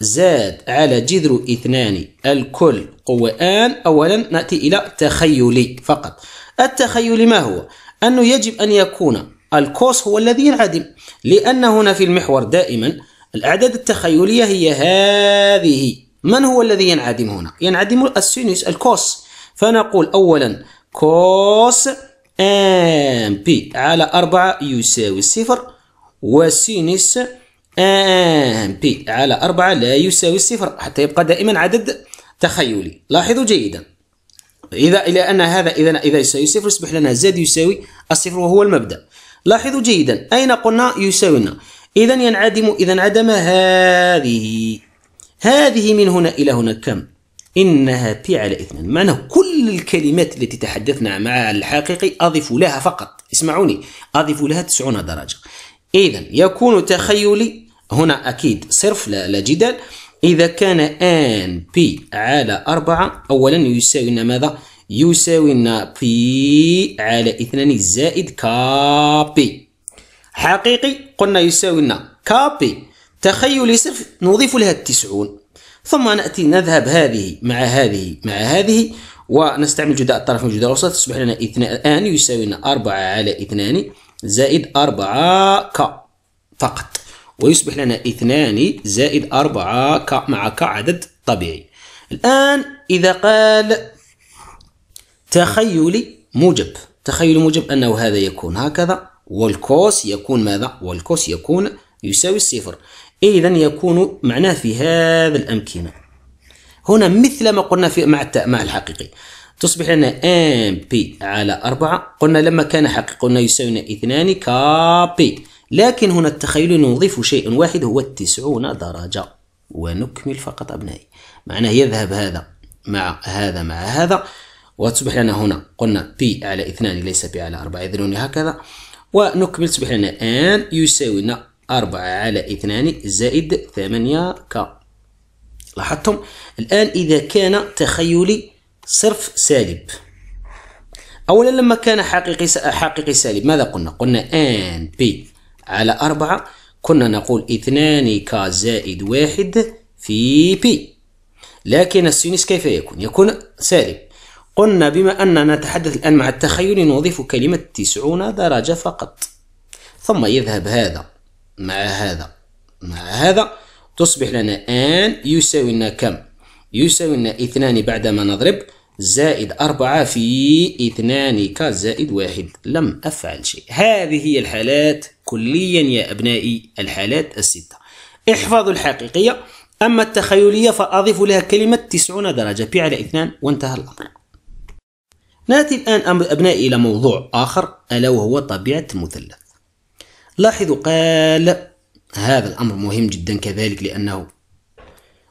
زاد على جذر اثنان الكل قوة آن أولا نأتي إلى تخيلي فقط التخيلي ما هو؟ أنه يجب أن يكون الكوس هو الذي ينعدم لأن هنا في المحور دائما الأعداد التخيلية هي هذه من هو الذي ينعدم هنا؟ ينعدم السينوس الكوس فنقول أولا كوس ام بي على أربعة يساوي الصفر وسينس ام بي على أربعة لا يساوي الصفر حتى يبقى دائما عدد تخيلي لاحظوا جيدا إذا إلى أن هذا إذا إذا يساوي صفر يصبح لنا زد يساوي الصفر وهو المبدأ لاحظوا جيدا أين قلنا يساوينا إذا ينعدم إذا انعدم هذه هذه من هنا إلى هنا كم؟ إنها بي على اثنين معنى كل الكلمات التي تحدثنا معها الحقيقي أضف لها فقط اسمعوني أضف لها 90 درجة إذا يكون تخيلي هنا أكيد صرف لا, لا جدال إذا كان إن بي على أربعة أولا يساوي لنا ماذا؟ يساوي لنا p على اثنان زائد كابي حقيقي قلنا يساوي لنا كابي تخيلي صرف نضيف لها التسعون ثم نأتي نذهب هذه مع هذه مع هذه ونستعمل جداء الطرف من الجداء الوسط تصبح لنا اثنان آن يساوي لنا أربعة على اثنان زائد أربعة ك فقط ويصبح لنا اثنان زائد 4 مع كعدد طبيعي الآن إذا قال تخيلي موجب تخيل موجب أنه هذا يكون هكذا والكوس يكون ماذا والكوس يكون يساوي الصفر إذا يكون معناه في هذا الأمكنة هنا مثل ما قلنا في مع مع الحقيقي تصبح لنا ام بي على 4 قلنا لما كان حقيقي قلنا يساوينا 2 بي لكن هنا التخيل نضيف شيء واحد هو التسعون درجة ونكمل فقط أبنائي معناه يذهب هذا مع هذا مع هذا وتصبح لنا هنا قلنا بي على اثنان ليس بي على أربعة يذلون هكذا ونكمل تصبح لنا ان يساوي لنا أربعة على اثنان زائد ثمانية ك لاحظتم الآن إذا كان تخيلي صرف سالب أولا لما كان حقيقي حقيقي سالب ماذا قلنا؟ قلنا ان بي على أربعة كنا نقول اثنان ك زائد واحد في بي لكن السينس كيف يكون؟ يكون سالب قلنا بما أننا نتحدث الآن مع التخيل نضيف كلمة تسعون درجة فقط ثم يذهب هذا مع هذا مع هذا تصبح لنا آن يساوي لنا كم؟ يساوي لنا اثنان بعدما نضرب زائد أربعة في اثنان ك زائد واحد لم أفعل شيء هذه هي الحالات كليا يا أبنائي الحالات الستة احفظوا الحقيقية أما التخيلية فأضيف لها كلمة 90 درجة بي على 2 وانتهى الأمر نأتي الآن أبنائي إلى موضوع آخر ألا وهو طبيعة المثلث لاحظوا قال هذا الأمر مهم جدا كذلك لأنه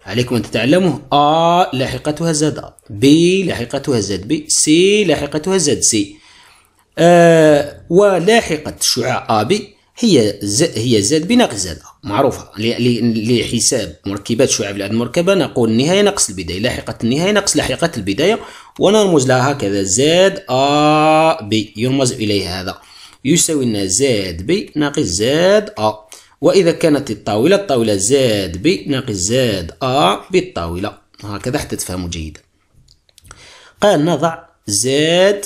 عليكم أن تتعلموا آ لاحقتها زد آ ب لاحقتها زد ب س لاحقتها زد سي آه ولاحقة شعاع آ ب هي زاد هي زاد بناقص زاد معروفه لحساب مركبات شعاع العدد المركبه نقول النهايه ناقص البدايه لاحقه النهايه ناقص لاحقه البدايه ونرمز لها هكذا زاد ا بي يرمز اليه هذا يساوي لنا زاد بي ناقص زاد ا واذا كانت الطاوله الطاوله زاد بي ناقص زاد ا بالطاوله هكذا حتى تفهموا جيدا قال نضع زاد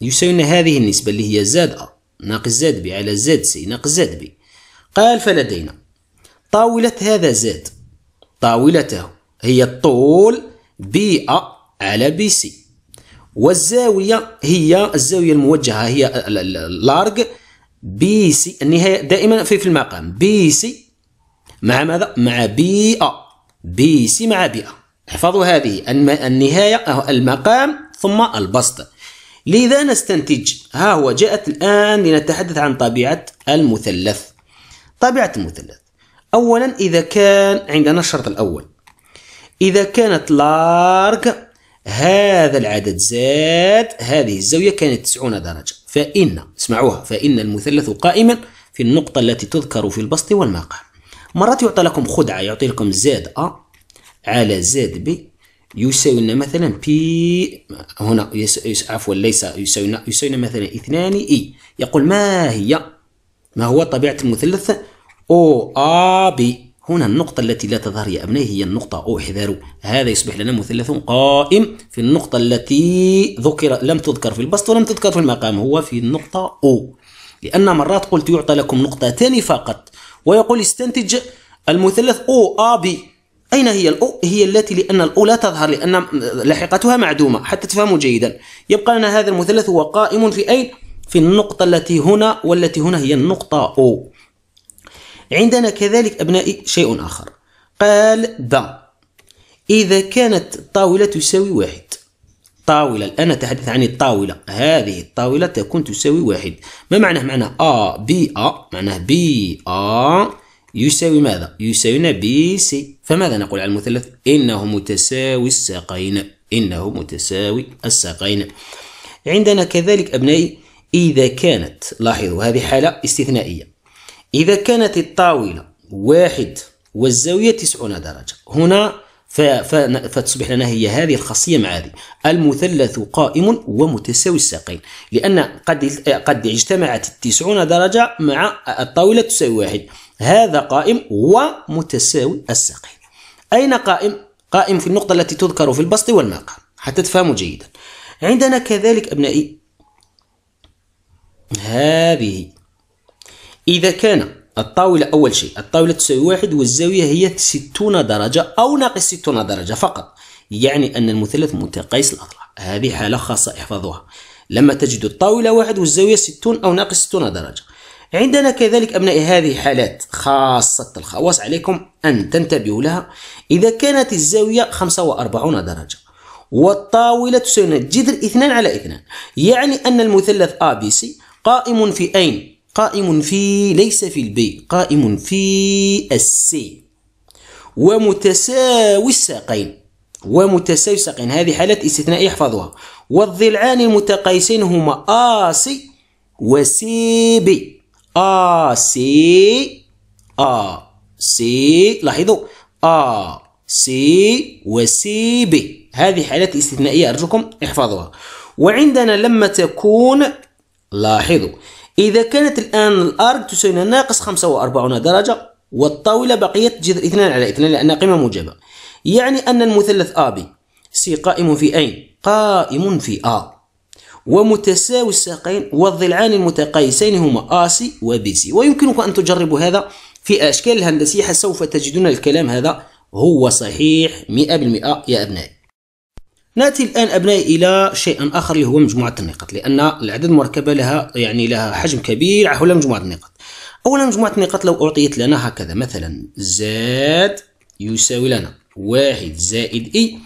يساوي لنا هذه النسبه اللي هي زاد ا ناقص زد بي على زد سي ناقص زد بي قال فلدينا طاولة هذا زد طاولته هي الطول بي أ على بي سي والزاوية هي الزاوية الموجهة هي لارج بي سي النهاية دائما في في المقام بي سي مع ماذا؟ مع بي أ بي سي مع بي أ احفظوا هذه النهاية المقام ثم البسط لذا نستنتج ها هو جاءت الآن لنتحدث عن طبيعة المثلث طبيعة المثلث أولا إذا كان عندنا الشرط الأول إذا كانت لارك هذا العدد زاد هذه الزاوية كانت 90 درجة فإن اسمعوها فإن المثلث قائما في النقطة التي تذكر في البسط والمقام مرات يعطى لكم خدعة يعطي لكم زاد أ على زاد ب يساوينا مثلا بي هنا يس... عفوا ليس يساوينا يساوينا مثلا اثنان اي e. يقول ما هي ما هو طبيعة المثلث او ا بي هنا النقطة التي لا تظهر يا أبنائي هي النقطة أو احذروا هذا يصبح لنا مثلث قائم في النقطة التي ذكر لم تذكر في البسط ولم تذكر في المقام هو في النقطة أو لأن مرات قلت يعطى لكم نقطتان فقط ويقول استنتج المثلث أو أ بي أين هي الأو؟ هي التي لأن الأو لا تظهر لأن لاحقتها معدومة حتى تفهموا جيدا يبقى لنا هذا المثلث هو قائم في أين؟ في النقطة التي هنا والتي هنا هي النقطة أو عندنا كذلك أبنائي شيء آخر قال دا إذا كانت الطاولة تساوي واحد طاولة الآن نتحدث عن الطاولة هذه الطاولة تكون تساوي واحد ما معناه معناه آ بي آ معناه بي آ يساوي ماذا؟ يساوينا بي سي فماذا نقول على المثلث؟ إنه متساوي الساقين إنه متساوي الساقين عندنا كذلك أبنائي إذا كانت لاحظوا هذه حالة استثنائية إذا كانت الطاولة واحد والزاوية تسعون درجة هنا فتصبح لنا هي هذه الخاصية مع هذه المثلث قائم ومتساوي الساقين لأن قد قد اجتمعت التسعون درجة مع الطاولة تساوي واحد هذا قائم ومتساوي الساقين أين قائم؟ قائم في النقطة التي تذكر في البسط والناقة حتى تفهموا جيدا عندنا كذلك أبنائي هذه إذا كان الطاولة أول شيء الطاولة تساوي واحد والزاوية هي 60 درجة أو ناقص 60 درجة فقط يعني أن المثلث متقيس الأضلاع هذه حالة خاصة احفظوها لما تجد الطاولة واحد والزاوية 60 أو ناقص 60 درجة عندنا كذلك أبناء هذه حالات خاصة الخواص عليكم أن تنتبهوا لها إذا كانت الزاوية 45 درجة والطاولة تساوي جذر 2 على 2 يعني أن المثلث ABC قائم في أين؟ قائم في ليس في البي قائم في السي ومتساوي الساقين ومتساوي الساقين هذه حالة استثنائية احفظوها والضلعان المتقايسين هما آ سي وسي بي آ سي آ سي لاحظوا آ سي وسي بي هذه حالات استثنائية أرجوكم احفظوها وعندنا لما تكون لاحظوا إذا كانت الآن الأرض تساوي ناقص 45 درجة والطاولة بقيت جذر 2 على 2 لأنها قيمة موجبة يعني أن المثلث AB سي قائم في أين؟ قائم في A ومتساوي الساقين والضلعان المتقايسين هما آسي وبيسي ويمكنك أن تجربوا هذا في أشكال الهندسية سوف تجدون الكلام هذا هو صحيح 100% يا أبنائي ناتي الآن أبنائي إلى شيء آخر اللي هو مجموعة النقط لأن العدد المركبة لها يعني لها حجم كبير حول مجموعة النقط أولا مجموعة النقط لو أعطيت لنا هكذا مثلا زاد يساوي لنا واحد زائد إي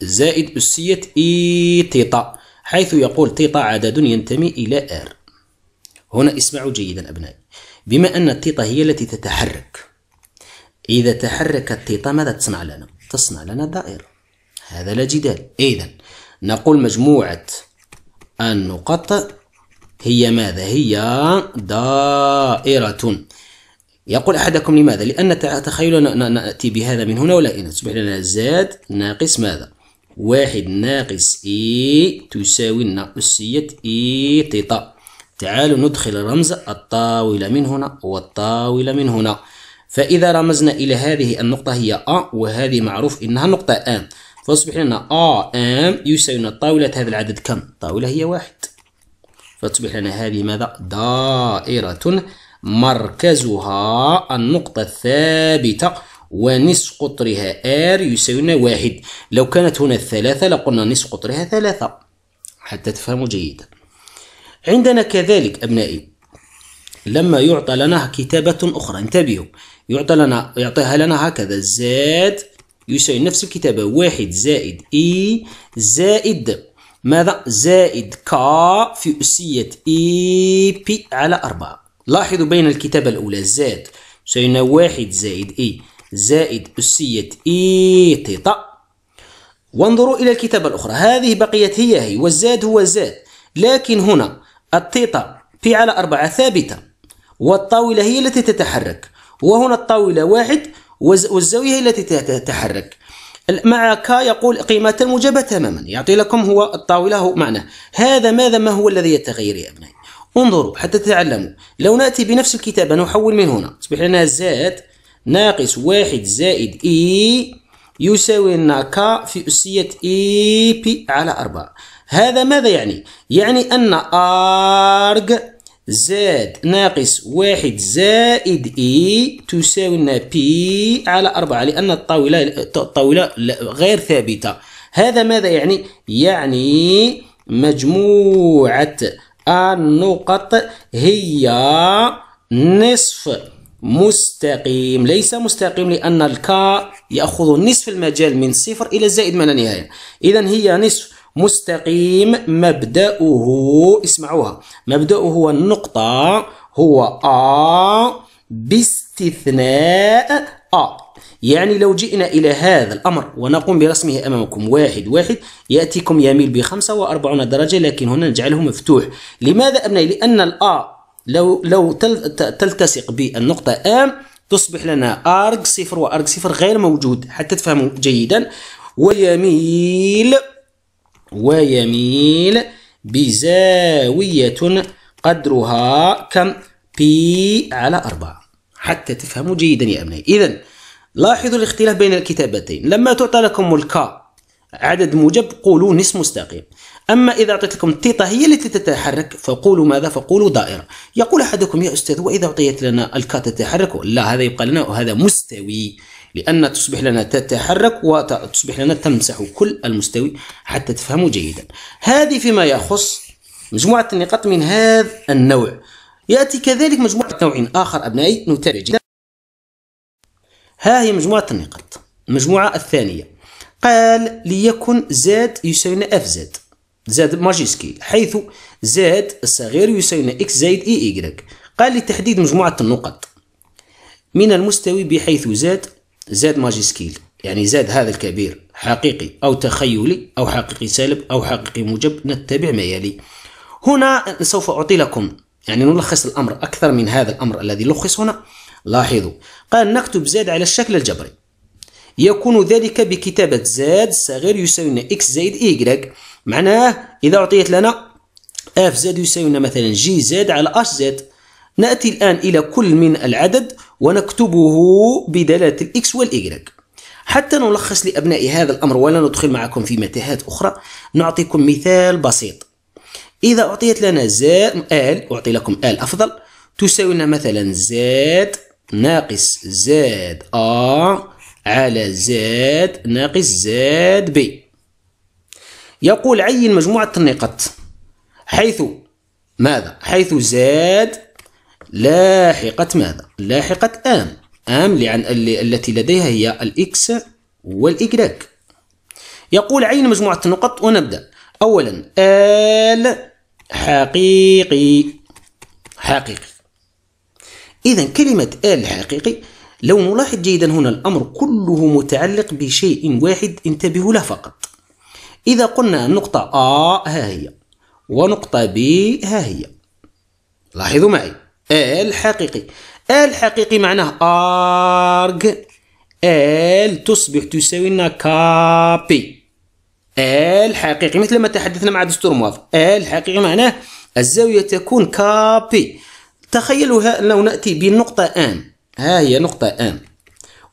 زائد أسية إي تيتا حيث يقول تيتا عدد ينتمي إلى آر هنا اسمعوا جيدا أبنائي بما أن التيطا هي التي تتحرك إذا تحركت تيتا ماذا تصنع لنا؟ تصنع لنا دائرة هذا لا جدال إذا نقول مجموعة النقط هي ماذا؟ هي دائرة يقول أحدكم لماذا؟ لأن تخيلوا نأتي بهذا من هنا ولا هنا تصبح لنا زاد ناقص ماذا؟ واحد ناقص اي تساوي لنا أسية اي تيتا تعالوا ندخل رمز الطاولة من هنا والطاولة من هنا فإذا رمزنا إلى هذه النقطة هي أ وهذه معروف إنها نقطة آم فأصبح لنا أ آم يساوي لنا طاولة هذا العدد كم؟ طاولة هي واحد فتصبح لنا هذه ماذا؟ دائرة مركزها النقطة الثابتة ونصف قطرها R يساوينا واحد لو كانت هنا الثلاثة لقلنا نصف قطرها ثلاثة حتى تفهموا جيدا عندنا كذلك أبنائي لما يعطى لنا كتابة أخرى انتبهوا يعطى لنا يعطيها لنا هكذا زاد يساوي نفس الكتابة واحد زائد إي زائد ماذا زائد كا في أسية إي بي على أربعة لاحظوا بين الكتابة الأولى زاد يساوينا واحد زائد إي زائد أسية إي تيتا وانظروا إلى الكتابة الأخرى هذه بقيت هي هي والزاد هو زاد لكن هنا التيتا في على أربعة ثابتة والطاولة هي التي تتحرك وهنا الطاولة واحد والزاوية هي التي تتحرك مع كا يقول قيمة الموجبة تماما يعطي لكم هو الطاولة هو معنى هذا ماذا ما هو الذي يتغير يا أبنائي انظروا حتى تتعلموا لو نأتي بنفس الكتابة نحول من هنا تصبح لنا زاد ناقص واحد زائد إي e يساوي لنا ك في أسية إي e بي على أربعة هذا ماذا يعني؟ يعني أن أرج زاد ناقص واحد زائد إي e تساوي لنا بي على أربعة لأن الطاولة الطاولة غير ثابتة هذا ماذا يعني؟ يعني مجموعة النقط هي نصف مستقيم ليس مستقيم لأن الكا يأخذ نصف المجال من صفر إلى زائد ما لا نهاية إذا هي نصف مستقيم مبدأه اسمعوها مبدأه هو النقطة هو أ باستثناء أ يعني لو جئنا إلى هذا الأمر ونقوم برسمه أمامكم واحد واحد يأتيكم يميل بخمسة وأربعون درجة لكن هنا نجعله مفتوح لماذا أبنائي؟ لأن الأ لو لو تلتصق بالنقطة ام تصبح لنا ارج صفر وارج صفر غير موجود حتى تفهموا جيدا ويميل ويميل بزاوية قدرها كم بي على أربعة حتى تفهموا جيدا يا أبنائي إذا لاحظوا الاختلاف بين الكتابتين لما تعطى لكم الكا عدد موجب قولوا نصف مستقيم أما إذا أعطيت لكم تيتا هي التي تتحرك فقولوا ماذا؟ فقولوا دائرة يقول أحدكم يا أستاذ وإذا أعطيت لنا الكا تتحرك لا هذا يبقى لنا وهذا مستوي لأن تصبح لنا تتحرك وتصبح لنا تمسح كل المستوي حتى تفهموا جيدا هذه فيما يخص مجموعة النقاط من هذا النوع يأتي كذلك مجموعة نوع آخر أبنائي نتابع جدا ها هي مجموعة النقاط المجموعة الثانية قال ليكن زاد يساوينا اف زاد زاد ماجيسكي حيث زاد الصغير يساوينا إكس زائد إي إيكغيك قال لتحديد مجموعة النقط من المستوي بحيث زاد زاد ماجيسكيل يعني زاد هذا الكبير حقيقي أو تخيلي أو حقيقي سالب أو حقيقي موجب نتبع ما يلي هنا سوف أعطي لكم يعني نلخص الأمر أكثر من هذا الأمر الذي لخص هنا لاحظوا قال نكتب زاد على الشكل الجبري يكون ذلك بكتابة زاد صغير يساوينا إكس زائد إيكغيك معناه إذا أعطيت لنا اف زد يساوينا مثلا جي زد على اش زد نأتي الآن إلى كل من العدد ونكتبه بدلالة الإكس والإيكغيك حتى نلخص لأبنائي هذا الأمر ولا ندخل معكم في متاهات أخرى نعطيكم مثال بسيط إذا أعطيت لنا زد آل أعطي لكم آل أفضل تساوينا مثلا زاد ناقص زاد أ على زاد ناقص زاد بي يقول عين مجموعة النقط حيث ماذا حيث زاد لاحقة ماذا لاحقة آم آم لعن التي لديها هي الإكس والإكراك يقول عين مجموعة النقط ونبدأ أولا آل حقيقي حقيقي إذا كلمة آل حقيقي لو نلاحظ جيدا هنا الأمر كله متعلق بشيء واحد انتبهوا له فقط إذا قلنا النقطة آ ها هي ونقطة ب ها هي لاحظوا معي ال حقيقي ال حقيقي معناه ارغ ال تصبح تساوي لنا كابي ال حقيقي مثل ما تحدثنا مع دستور مواف ال حقيقي معناه الزاوية تكون كابي تخيلوا لو نأتي بنقطة ان ها هي نقطة ان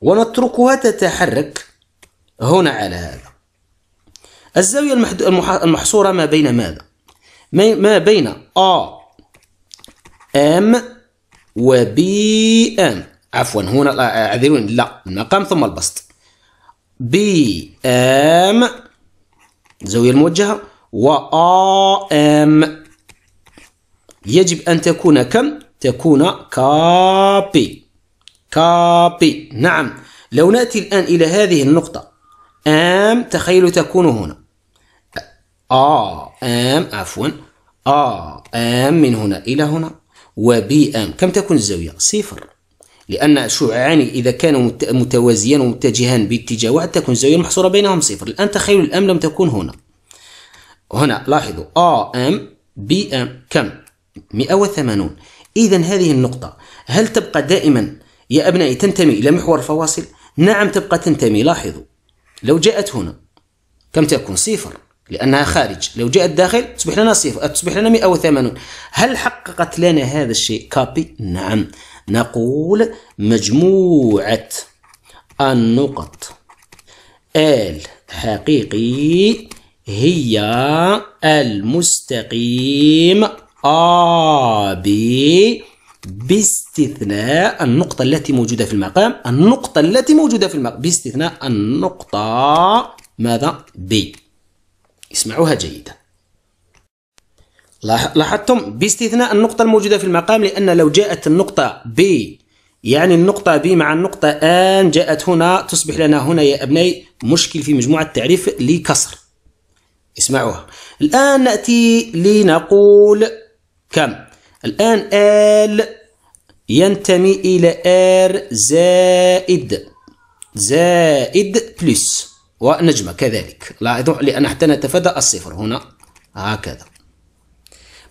ونتركها تتحرك هنا على هذا الزاوية المحصورة ما بين ماذا؟ ما بين أ أم و B أم عفوا هنا اعذروني لا المقام ثم البسط بي أم الزاوية الموجهة و أ أم يجب أن تكون كم؟ تكون كابي كابي نعم لو نأتي الآن إلى هذه النقطة آم تخيل تكون هنا آ آم عفوا آ آم من هنا إلى هنا وبي آم كم تكون الزاوية؟ صفر لأن شعاعان إذا كانوا متوازيان ومتجهان باتجاه واحد تكون الزاوية المحصورة بينهم صفر الآن تخيلوا الأم لم تكن هنا هنا لاحظوا آ أم بي أم كم 180 إذا هذه النقطة هل تبقى دائما يا أبنائي تنتمي إلى محور الفواصل؟ نعم تبقى تنتمي لاحظوا لو جاءت هنا كم تكون صفر لأنها خارج لو جاءت داخل تصبح لنا صفر أه، تصبح لنا 180 هل حققت لنا هذا الشيء كابي؟ نعم نقول مجموعة النقط الحقيقي هي المستقيم ب باستثناء النقطة التي موجودة في المقام النقطة التي موجودة في المقام باستثناء النقطة ماذا؟ بي. اسمعوها جيدا لاحظتم باستثناء النقطة الموجودة في المقام لأن لو جاءت النقطة بي يعني النقطة بي مع النقطة آن جاءت هنا تصبح لنا هنا يا أبني مشكل في مجموعة التعريف لكسر اسمعوها الآن نأتي لنقول كم الآن آل ينتمي إلى آر زائد زائد بلس ونجمة كذلك لاحظوا لأن حتى نتفادى الصفر هنا هكذا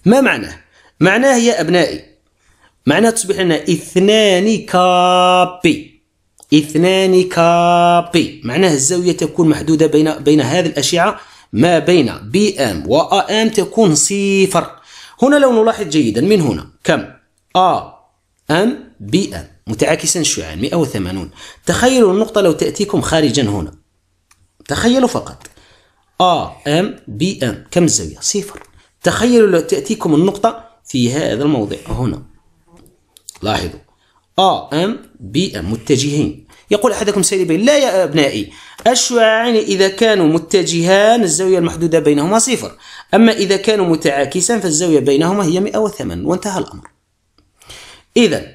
ما معناه؟ معناه يا أبنائي معناه تصبح لنا اثنان كابي اثنان كابي معناه الزاوية تكون محدودة بين بين هذه الأشعة ما بين بي ام و ام تكون صفر هنا لو نلاحظ جيدا من هنا كم ا ام بي ام متعاكسا يعني الشعاع 180 تخيلوا النقطة لو تأتيكم خارجا هنا تخيلوا فقط A M B M كم الزاوية؟ صفر تخيلوا لو تأتيكم النقطة في هذا الموضع هنا لاحظوا A M B M متجهين يقول أحدكم سالبين لا يا أبنائي الشعاعين إذا كانوا متجهان الزاوية المحدودة بينهما صفر أما إذا كانوا متعاكسان فالزاوية بينهما هي 180 وانتهى الأمر إذا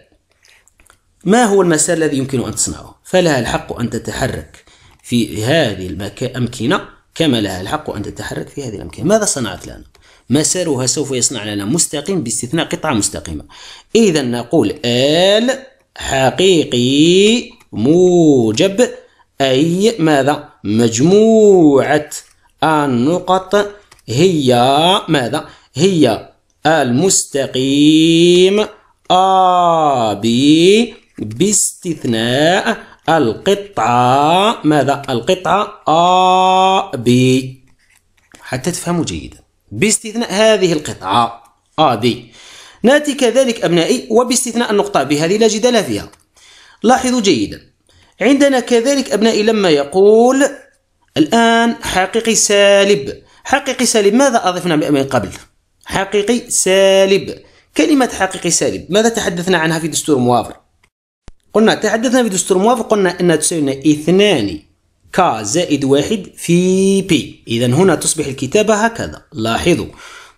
ما هو المسار الذي يمكن أن تصنعه؟ فلها الحق أن تتحرك في هذه الأمكنة كما لها الحق أن تتحرك في هذه الأمكنة ماذا صنعت لنا؟ مسارها سوف يصنع لنا مستقيم باستثناء قطعة مستقيمة إذا نقول ال حقيقي موجب أي ماذا؟ مجموعة النقط هي ماذا؟ هي المستقيم أبي باستثناء القطعة ماذا؟ القطعة A B حتى تفهموا جيدا باستثناء هذه القطعة A D نأتي كذلك أبنائي وباستثناء النقطة B هذه لا جدال فيها لاحظوا جيدا عندنا كذلك أبنائي لما يقول الآن حقيقي سالب حقيقي سالب ماذا أضفنا من قبل؟ حقيقي سالب كلمة حقيقي سالب ماذا تحدثنا عنها في دستور موافر؟ قلنا تحدثنا في دستور موافق قلنا أنها تساوي اثنان ك زائد واحد في بي إذا هنا تصبح الكتابة هكذا لاحظوا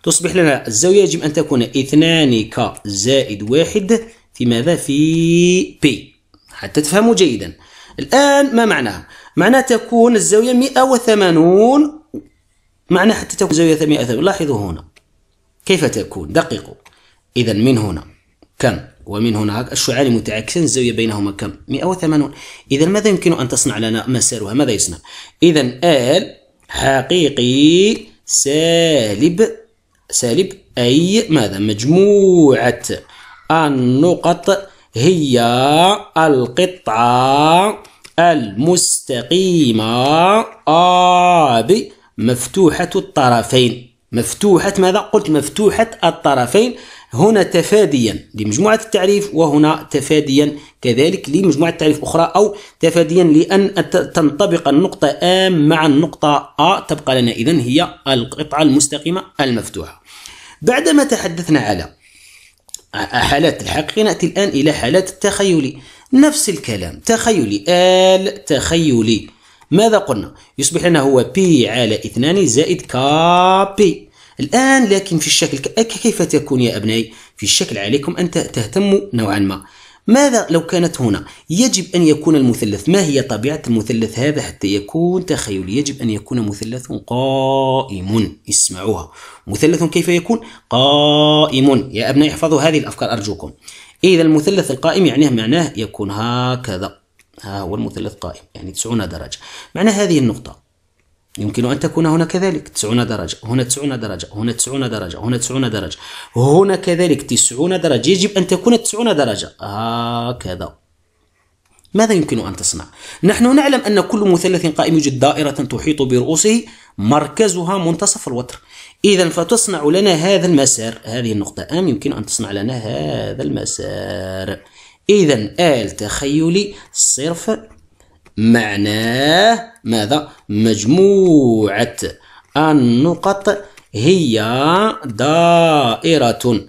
تصبح لنا الزاوية يجب أن تكون اثنان ك زائد واحد في ماذا في بي حتى تفهموا جيدا الآن ما معناها معناها تكون الزاوية 180 معنى حتى تكون زاوية 180 لاحظوا هنا كيف تكون دققوا إذا من هنا كم ومن هناك الشعاع المتعاكسين الزاوية بينهما كم 180 إذا ماذا يمكن أن تصنع لنا مسارها ماذا يصنع إذا ال حقيقي سالب سالب أي ماذا مجموعة النقط هي القطعة المستقيمة AB مفتوحة الطرفين مفتوحة ماذا؟ قلت مفتوحة الطرفين هنا تفاديا لمجموعة التعريف وهنا تفاديا كذلك لمجموعة تعريف أخرى أو تفاديا لأن تنطبق النقطة A مع النقطة A تبقى لنا إذن هي القطعة المستقيمة المفتوحة بعدما تحدثنا على حالات الحقيقية نأتي الآن إلى حالات التخيلي نفس الكلام تخيلي آل تخيلي ماذا قلنا؟ يصبح لنا هو بي على اثنان زائد كا بي الآن لكن في الشكل كيف تكون يا أبنائي في الشكل عليكم أن تهتموا نوعا ما ماذا لو كانت هنا يجب أن يكون المثلث ما هي طبيعة المثلث هذا حتى يكون تخيلي يجب أن يكون مثلث قائم اسمعوها مثلث كيف يكون قائم يا أبناء احفظوا هذه الأفكار أرجوكم إذا المثلث القائم يعني معناه يكون هكذا ها هو المثلث قائم يعني 90 درجة معنى هذه النقطة يمكن أن تكون هنا كذلك 90 درجة هنا 90 درجة هنا 90 درجة هنا 90 درجة هنا كذلك 90 درجة يجب أن تكون 90 درجة هكذا ماذا يمكن أن تصنع؟ نحن نعلم أن كل مثلث قائم يوجد دائرة تحيط برؤوسه مركزها منتصف الوتر إذا فتصنع لنا هذا المسار هذه النقطة أم يمكن أن تصنع لنا هذا المسار إذا آل تخيلي صرف معناه ماذا مجموعة النقط هي دائرة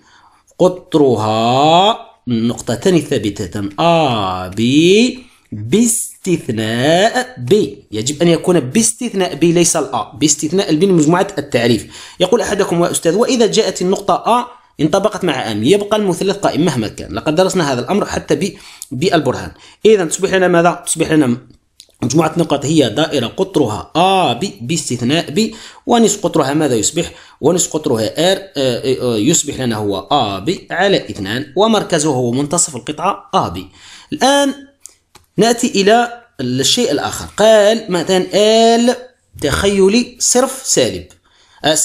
قطرها نقطتان ثابتتان A B باستثناء B يجب أن يكون باستثناء B ليس الأ باستثناء البي مجموعة التعريف يقول أحدكم أستاذ وإذا جاءت النقطة A انطبقت مع أن يبقى المثلث قائم مهما كان لقد درسنا هذا الأمر حتى بالبرهان إذا تصبح لنا ماذا؟ تصبح لنا مجموعة نقط هي دائرة قطرها A ب باستثناء ب ونصف قطرها ماذا يصبح؟ ونصف قطرها R آه، آه، آه، يصبح لنا هو A ب على 2 ومركزه هو منتصف القطعة A ب. الآن نأتي إلى الشيء الآخر قال مثلا L تخيلي صرف سالب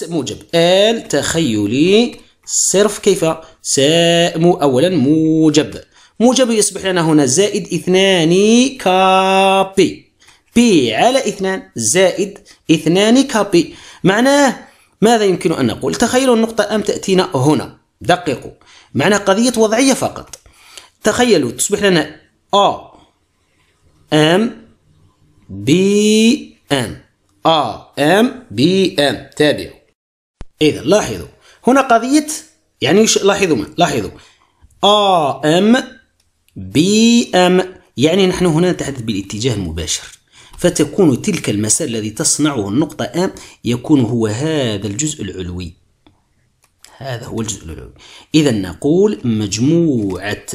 موجب L تخيلي صرف كيف؟ أولا موجب موجب يصبح لنا هنا زائد اثنان كابي بي على اثنان زائد اثنان كابي معناه ماذا يمكن أن نقول تخيلوا النقطة أم تأتينا هنا دققوا معناه قضية وضعية فقط تخيلوا تصبح لنا أ أم بي أم A أم بي أم تابعوا إذا لاحظوا هنا قضية يعني لاحظوا ما لاحظوا أ أم بي ام يعني نحن هنا نتحدث بالاتجاه المباشر فتكون تلك المسار الذي تصنعه النقطة أم يكون هو هذا الجزء العلوي هذا هو الجزء العلوي إذا نقول مجموعة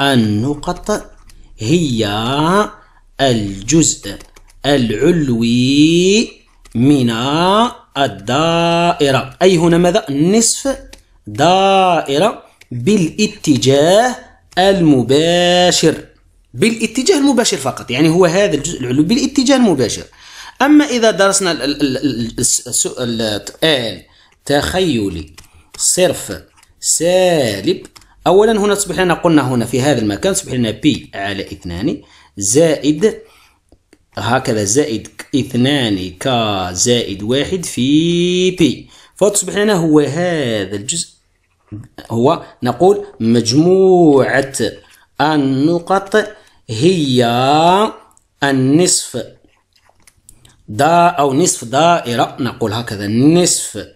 النقط هي الجزء العلوي من الدائرة أي هنا ماذا؟ نصف دائرة بالاتجاه المباشر بالاتجاه المباشر فقط يعني هو هذا الجزء العلوي بالاتجاه المباشر أما إذا درسنا السؤال تخيلي صرف سالب أولا هنا تصبح لنا قلنا هنا في هذا المكان تصبح لنا بي على اثنان زائد هكذا زائد اثنان ك زائد واحد في بي فتصبح لنا هو هذا الجزء هو نقول مجموعة النقط هي النصف دا أو نصف دائرة نقول هكذا نصف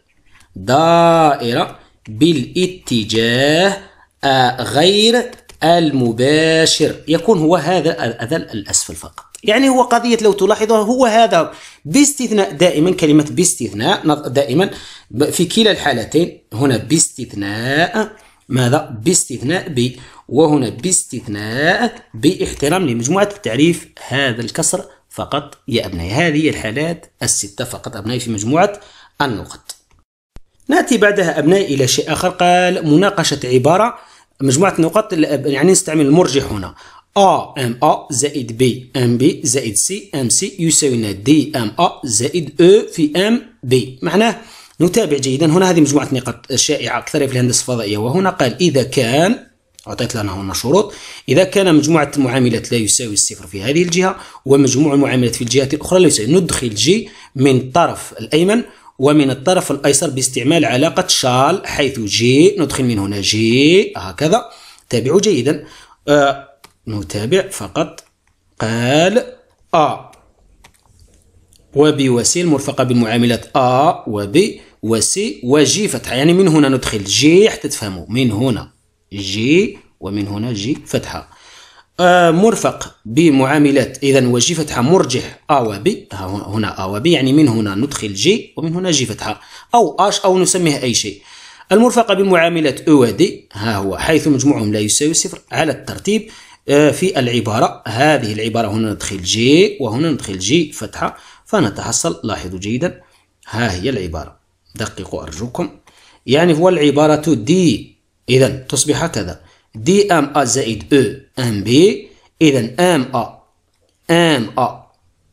دائرة بالاتجاه آه، غير المباشر يكون هو هذا هذا الأسفل فقط يعني هو قضية لو تلاحظها هو هذا باستثناء دائما كلمة باستثناء دائما في كلا الحالتين هنا باستثناء ماذا باستثناء ب وهنا باستثناء باحترام لمجموعة التعريف هذا الكسر فقط يا أبنائي هذه الحالات الستة فقط أبنائي في مجموعة النقط نأتي بعدها أبنائي إلى شيء آخر قال مناقشة عبارة مجموعة نقط يعني نستعمل المرجح هنا A M A زائد B M B زائد C M C يساوي لنا D M A زائد E في M B معناه نتابع جيدا هنا هذه مجموعة نقاط شائعة أكثر في الهندسة الفضائية وهنا قال إذا كان أعطيت لنا هنا شروط إذا كان مجموعة المعاملات لا يساوي الصفر في هذه الجهة ومجموع المعاملات في الجهة الأخرى لا يساوي ندخل جي من الطرف الأيمن ومن الطرف الأيسر باستعمال علاقة شال حيث جي ندخل من هنا جي هكذا تابعوا جيدا آه نتابع فقط قال أ وبي وسي المرفقة بالمعاملات أ وبي وسي وجي فتحة يعني من هنا ندخل جي حتى تفهموا من هنا جي ومن هنا جي فتحة آه مرفق بمعاملات إذا وجي فتحة مرجح أ وبي هنا أ وبي يعني من هنا ندخل جي ومن هنا جي فتحة أو أش أو نسميه أي شيء المرفقة بمعاملات أو ودي ها هو حيث مجموعهم لا يساوي صفر على الترتيب آه، في العبارة هذه العبارة هنا ندخل جي وهنا ندخل جي فتحة فنتحصل لاحظوا جيدا ها هي العبارة دققوا أرجوكم يعني هو العبارة دي إذا تصبح هكذا دي أم أ زائد أو أم بي إذا أم أ أم أ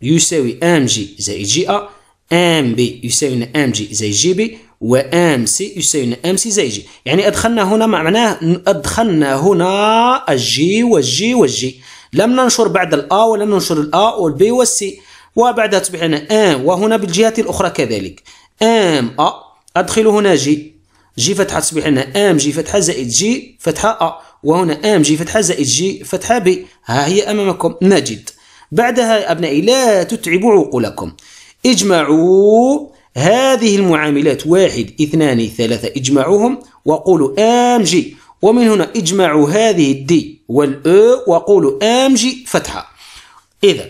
يساوي أم جي زائد جي أ أم بي يساوي أم جي زائد جي بي وام سي يساوي ام سي زائد جي يعني ادخلنا هنا معناه ادخلنا هنا الجي والجي والجي لم ننشر بعد الا ولم ننشر الا والبي والسي وبعدها تصبح لنا ام وهنا بالجهة الاخرى كذلك ام ا ادخل هنا جي جي فتحه تصبح لنا ام جي فتحه زائد جي فتحه ا وهنا ام جي فتحه زائد جي فتحه بي ها هي امامكم نجد بعدها يا ابنائي لا تتعبوا عقولكم اجمعوا هذه المعاملات واحد اثنان ثلاثة اجمعوهم وقولوا ام جي ومن هنا اجمعوا هذه الدي والأ وقولوا ام جي فتحة إذا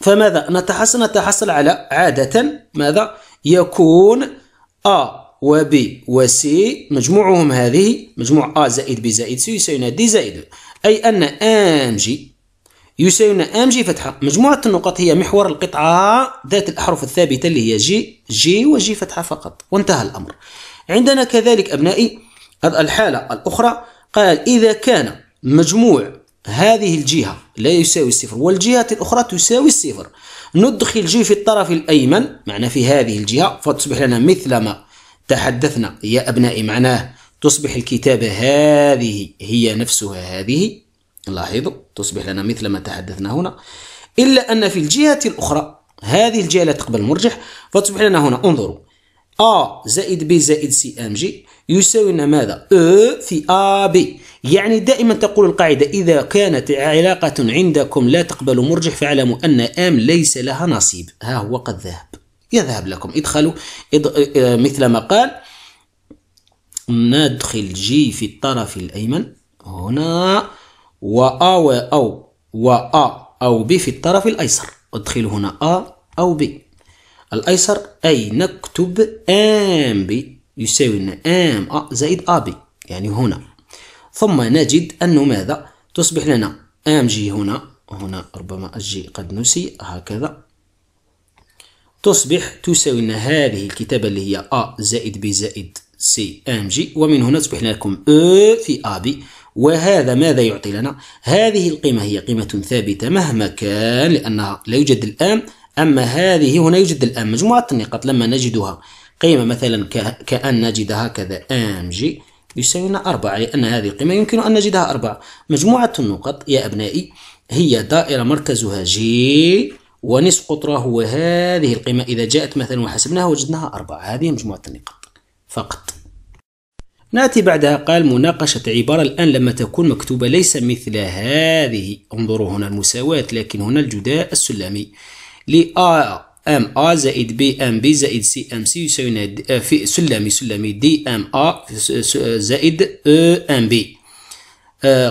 فماذا نتحصل نتحصل على عادة ماذا يكون أ و وسي مجموعهم هذه مجموع أ زائد ب زائد سي يساوي دي زائد أي أن ام جي يساوينا ام جي فتحة مجموعة النقط هي محور القطعة ذات الأحرف الثابتة اللي هي جي جي وجي فتحة فقط وانتهى الأمر عندنا كذلك أبنائي الحالة الأخرى قال إذا كان مجموع هذه الجهة لا يساوي الصفر والجهة الأخرى تساوي الصفر ندخل جي في الطرف الأيمن معنى في هذه الجهة فتصبح لنا مثل ما تحدثنا يا أبنائي معناه تصبح الكتابة هذه هي نفسها هذه لاحظوا تصبح لنا مثل ما تحدثنا هنا إلا أن في الجهة الأخرى هذه الجهة لا تقبل المرجح فتصبح لنا هنا انظروا أ زائد ب زائد سي ام جي يساوي لنا ماذا؟ أ e في أ بي يعني دائما تقول القاعدة إذا كانت علاقة عندكم لا تقبل مرجح فاعلموا أن أم ليس لها نصيب ها هو قد ذهب يذهب لكم ادخلوا آه، مثل ما قال ندخل جي في الطرف الأيمن هنا و أ و أو و أ أو ب في الطرف الأيسر أدخل هنا أ أو ب الأيسر أي نكتب أم بي يساوي لنا أم أ زائد أ بي يعني هنا ثم نجد أنه ماذا تصبح لنا أم جي هنا هنا ربما الجي قد نسي هكذا تصبح تساوي لنا هذه الكتابة اللي هي أ زائد ب زائد سي أم جي ومن هنا تصبح لكم أ في أ بي وهذا ماذا يعطي لنا هذه القيمة هي قيمة ثابتة مهما كان لأنها لا يوجد الآن أما هذه هنا يوجد الآن مجموعة النقاط لما نجدها قيمة مثلا كأن نجد هكذا أم جي يساوينا أربعة لأن يعني هذه القيمة يمكن أن نجدها أربعة مجموعة النقط يا أبنائي هي دائرة مركزها جي ونصف قطرها هو هذه القيمة إذا جاءت مثلا وحسبناها وجدناها أربعة هذه مجموعة النقاط فقط نأتي بعدها قال مناقشة عبارة الآن لما تكون مكتوبة ليس مثل هذه انظروا هنا المساواة لكن هنا الجداء السلمي ل ام ا زائد B ام بي زائد سي ام سي يساوي في سلمي سلمي دي ام ا زائد او ام بي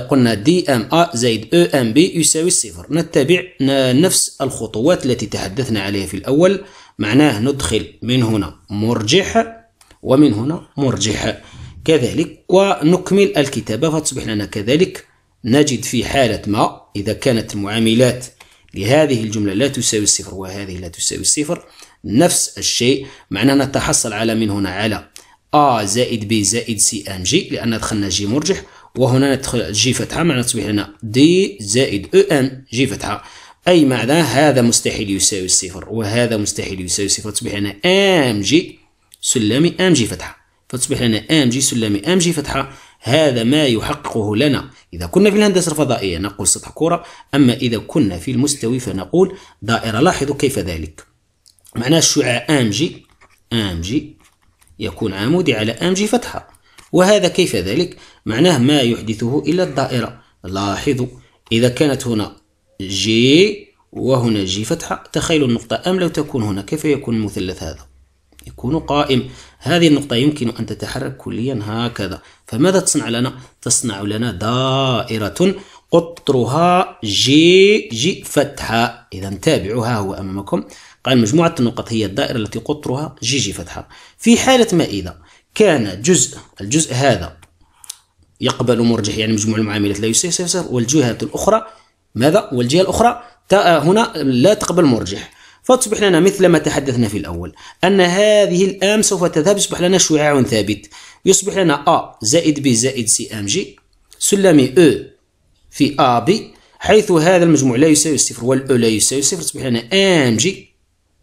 قلنا دي ام ا زائد او ام بي يساوي الصفر نتبع نفس الخطوات التي تحدثنا عليها في الأول معناه ندخل من هنا مرجح ومن هنا مرجح كذلك ونكمل الكتابة فتصبح لنا كذلك نجد في حالة ما إذا كانت المعاملات لهذه الجملة لا تساوي الصفر وهذه لا تساوي الصفر نفس الشيء معناه نتحصل على من هنا على A زائد B زائد C أم G لأن دخلنا G مرجح وهنا ندخل G فتحة معناه تصبح لنا D زائد أو e أن G فتحة أي معناه هذا مستحيل يساوي الصفر وهذا مستحيل يساوي الصفر تصبح لنا أم جي سلمي أم جي فتحة فتصبح لنا ام جي سلمي ام جي فتحه هذا ما يحققه لنا إذا كنا في الهندسة الفضائية نقول سطح كرة أما إذا كنا في المستوي فنقول دائرة لاحظوا كيف ذلك معناه الشعاع ام جي ام جي يكون عمودي على ام جي فتحة وهذا كيف ذلك معناه ما يحدثه إلا الدائرة لاحظوا إذا كانت هنا جي وهنا جي فتحة تخيلوا النقطة أم لو تكون هنا كيف يكون المثلث هذا يكون قائم هذه النقطة يمكن أن تتحرك كليا هكذا فماذا تصنع لنا؟ تصنع لنا دائرة قطرها جي جي فتحة إذا ها هو أمامكم قال مجموعة النقط هي الدائرة التي قطرها جي جي فتحة في حالة ما إذا كان جزء الجزء هذا يقبل مرجح يعني مجموع المعاملات لا يساوي صفر والجهة الأخرى ماذا والجهة الأخرى هنا لا تقبل مرجح فتصبح لنا مثل ما تحدثنا في الأول أن هذه الأم سوف تذهب يصبح لنا شعاع ثابت يصبح لنا A زائد B زائد سي أم جي سلمي أو e في أ بي حيث هذا المجموع لا يساوي الصفر والأو e لا يساوي الصفر تصبح لنا أم جي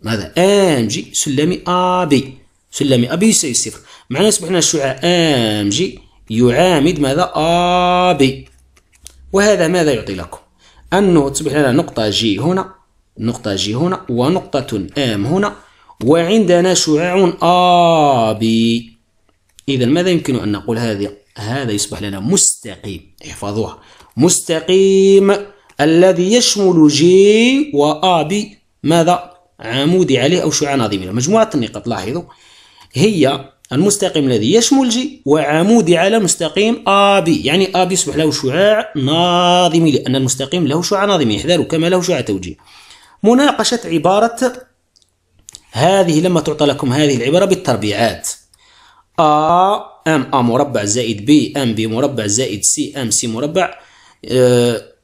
ماذا أم جي سلمي أ بي سلمي أ بي يساوي الصفر معناه يصبح لنا الشعاع أم جي يعامد ماذا أ بي وهذا ماذا يعطي لكم أنه تصبح لنا نقطة جي هنا نقطة جي هنا ونقطة ام هنا وعندنا شعاع ابي إذا ماذا يمكن أن نقول هذه هذا يصبح لنا مستقيم احفظوها مستقيم الذي يشمل جي وابي ماذا عمودي عليه أو شعاع ناظمي مجموعة النقاط لاحظوا هي المستقيم الذي يشمل جي وعمودي على مستقيم ابي يعني ابي يصبح له شعاع ناظمي لأن المستقيم له شعاع ناظمي احذروا كما له شعاع توجيه مناقشة عبارة هذه لما تعطى لكم هذه العبارة بالتربيعات A ام A مربع زائد B ام B مربع زائد C ام C مربع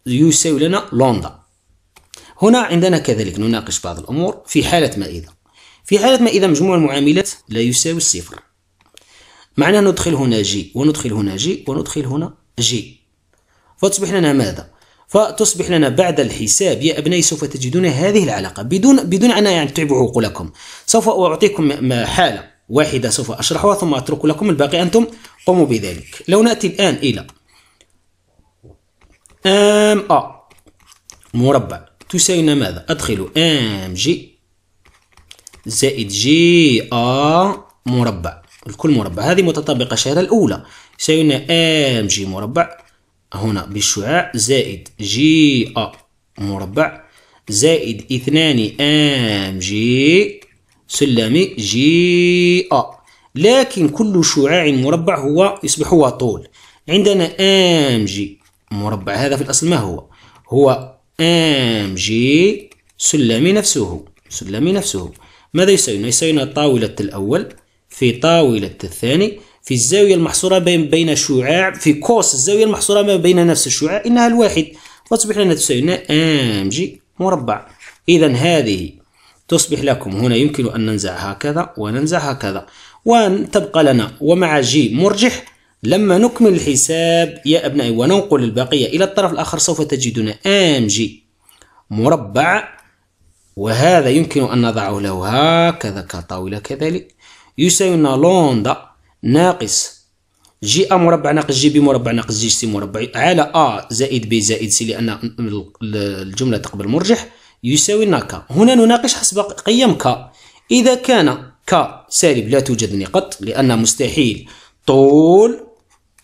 يساوي لنا لوندا هنا عندنا كذلك نناقش بعض الأمور في حالة ما إذا في حالة ما إذا مجموع المعاملات لا يساوي الصفر معناه ندخل هنا جي وندخل هنا جي وندخل هنا جي فتصبح لنا ماذا؟ فتصبح لنا بعد الحساب يا أبنائي سوف تجدون هذه العلاقة بدون بدون أن يعني تعبوا عقولكم سوف أعطيكم حالة واحدة سوف أشرحها ثم أترك لكم الباقي أنتم قوموا بذلك لو نأتي الآن إلى أم أ مربع تساوي ماذا أدخل أم جي زائد جي أ مربع الكل مربع هذه متطابقة الشهادة الأولى يساوي أم جي مربع هنا بالشعاع زائد جي أ مربع زائد اثنان ام جي سلم جي أ لكن كل شعاع مربع هو يصبح هو طول عندنا ام جي مربع هذا في الأصل ما هو هو ام جي سلم نفسه سلم نفسه ماذا يساوينا؟ يساوينا طاولة الأول في طاولة الثاني في الزاوية المحصورة بين بين شعاع في كوس الزاوية المحصورة ما بين نفس الشعاع إنها الواحد فتصبح لنا تساوي ام جي مربع إذا هذه تصبح لكم هنا يمكن أن ننزع هكذا وننزع هكذا وتبقى لنا ومع جي مرجح لما نكمل الحساب يا أبنائي وننقل البقية إلى الطرف الآخر سوف تجدون ام جي مربع وهذا يمكن أن نضعه له هكذا كطاولة كذلك يساوي لنا لوندا ناقص جي ا مربع ناقص جي بي مربع ناقص جي سي مربع على ا زائد بي زائد سي لان الجمله تقبل مرجح يساوي لنا ك هنا نناقش حسب قيم ك اذا كان ك سالب لا توجد نقط لان مستحيل طول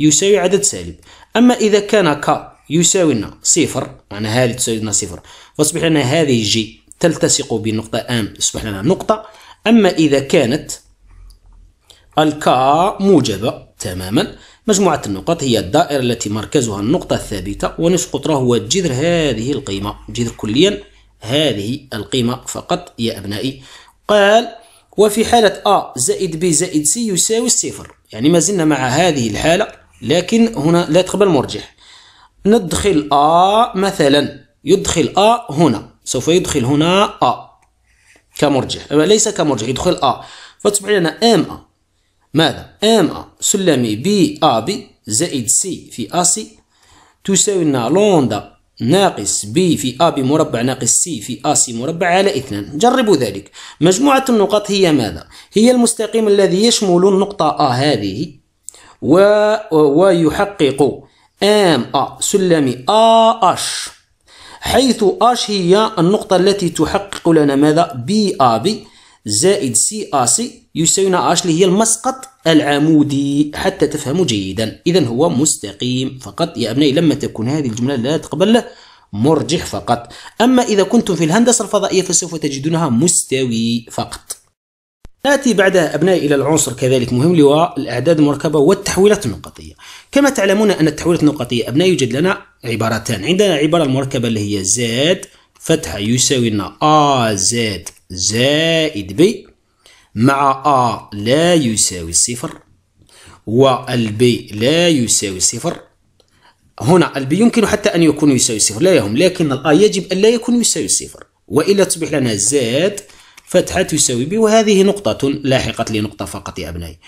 يساوي عدد سالب اما اذا كان ك يساوي لنا صفر معناها هذه تساوي لنا صفر فاصبح لنا هذه جي تلتصق بنقطه ام تصبح لنا نقطه اما اذا كانت الكا موجبة تماما مجموعة النقط هي الدائرة التي مركزها النقطة الثابتة ونصف قطرها هو جذر هذه القيمة جذر كليا هذه القيمة فقط يا أبنائي قال وفي حالة A زائد B زائد C يساوي الصفر يعني ما زلنا مع هذه الحالة لكن هنا لا تقبل مرجح ندخل A مثلا يدخل A هنا سوف يدخل هنا A كمرجح ليس كمرجح يدخل A فتصبح لنا ام ا ماذا؟ ام أ سلمي بي أ بي زائد سي في أ سي تساوي لنا لوندا ناقص بي في أ بي مربع ناقص سي في أ سي مربع على اثنان جربوا ذلك مجموعة النقط هي ماذا؟ هي المستقيم الذي يشمل النقطة أ هذه و... ويحقق ام أ سلمي أ أش حيث أش هي النقطة التي تحقق لنا ماذا؟ بي أ بي زائد سي أ سي يساوينا اش اللي هي المسقط العمودي حتى تفهموا جيدا إذا هو مستقيم فقط يا أبنائي لما تكون هذه الجملة لا تقبل مرجح فقط أما إذا كنتم في الهندسة الفضائية فسوف تجدونها مستوي فقط نأتي بعدها أبنائي إلى العنصر كذلك مهم اللي هو الأعداد المركبة والتحويلات النقطية كما تعلمون أن التحويلات النقطية أبنائي يوجد لنا عبارتان عندنا العبارة المركبة اللي هي زاد فتحة يساوي لنا زاد زائد بي مع ا لا يساوي صفر والبي لا يساوي صفر هنا البي يمكن حتى أن يكون يساوي صفر لا يهم لكن الا يجب أن لا يكون يساوي صفر وإلا تصبح لنا زاد فتحة تساوي بي وهذه نقطة لاحقت لنقطة فقط يا أبنائي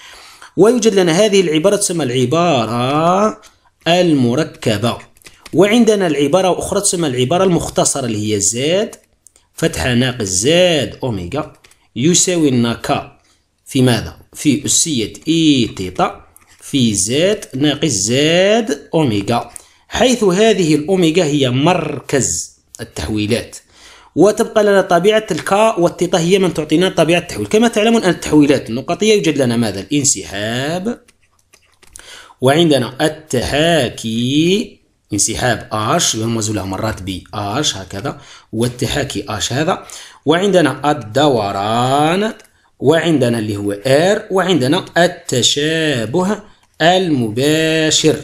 ويوجد لنا هذه العبارة تسمى العبارة المركبة وعندنا العبارة أخرى تسمى العبارة المختصرة اللي هي زاد فتحة ناقص زاد اوميجا يساوي لنا ك في ماذا في أسية إي تيتا في زد ناقص زد أوميغا حيث هذه الأوميغا هي مركز التحويلات وتبقى لنا طبيعة الكا والتيتا هي من تعطينا طبيعة التحويل كما تعلمون أن التحويلات النقطية يوجد لنا ماذا الانسحاب وعندنا التحاكي انسحاب اش يرمز له مرات ب اش هكذا والتحاكي اش هذا وعندنا الدوران وعندنا اللي هو R وعندنا التشابه المباشر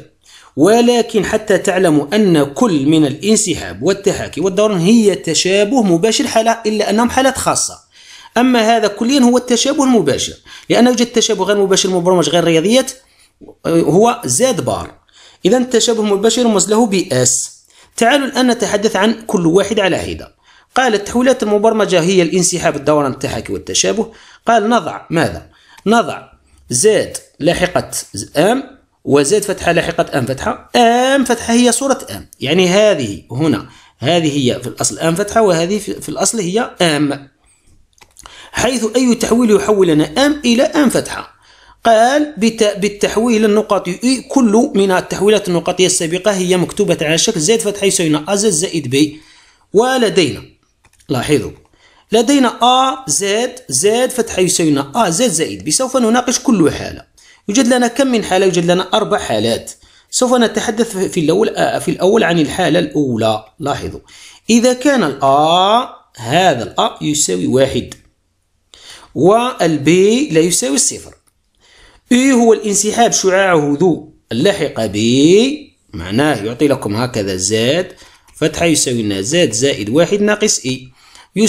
ولكن حتى تعلموا أن كل من الانسحاب والتهاكي والدوران هي تشابه مباشر حالة إلا أنهم حالات خاصة أما هذا كليا هو التشابه المباشر لأن يوجد تشابه غير مباشر مبرمج غير رياضيات هو زاد بار إذا التشابه المباشر رمز له بأس تعالوا الآن نتحدث عن كل واحد على حدة قال التحويلات المبرمجة هي الانسحاب الدوران التحكي والتشابه قال نضع ماذا نضع زاد لاحقة أم وزاد فتحة لاحقة أم فتحة أم فتحة هي صورة أم يعني هذه هنا هذه هي في الأصل أم فتحة وهذه في الأصل هي أم حيث أي تحويل يحول لنا أم إلى أم فتحة قال بالتحويل النقطي كل من التحويلات النقطية السابقة هي مكتوبة على شكل زائد فتحة يساوي أ زائد بي ولدينا لاحظوا لدينا أ زائد زائد فتحة يساوي لنا أ زائد زائد ب سوف نناقش كل حالة يوجد لنا كم من حالة يوجد لنا أربع حالات سوف نتحدث في الأول آه، في الأول عن الحالة الأولى لاحظوا إذا كان الأ هذا الأ يساوي واحد والبي لا يساوي الصفر إي e هو الانسحاب شعاعه ذو اللاحقة ب معناه يعطي لكم هكذا زاد فتحة يساوي لنا زاد زائد واحد ناقص إي e.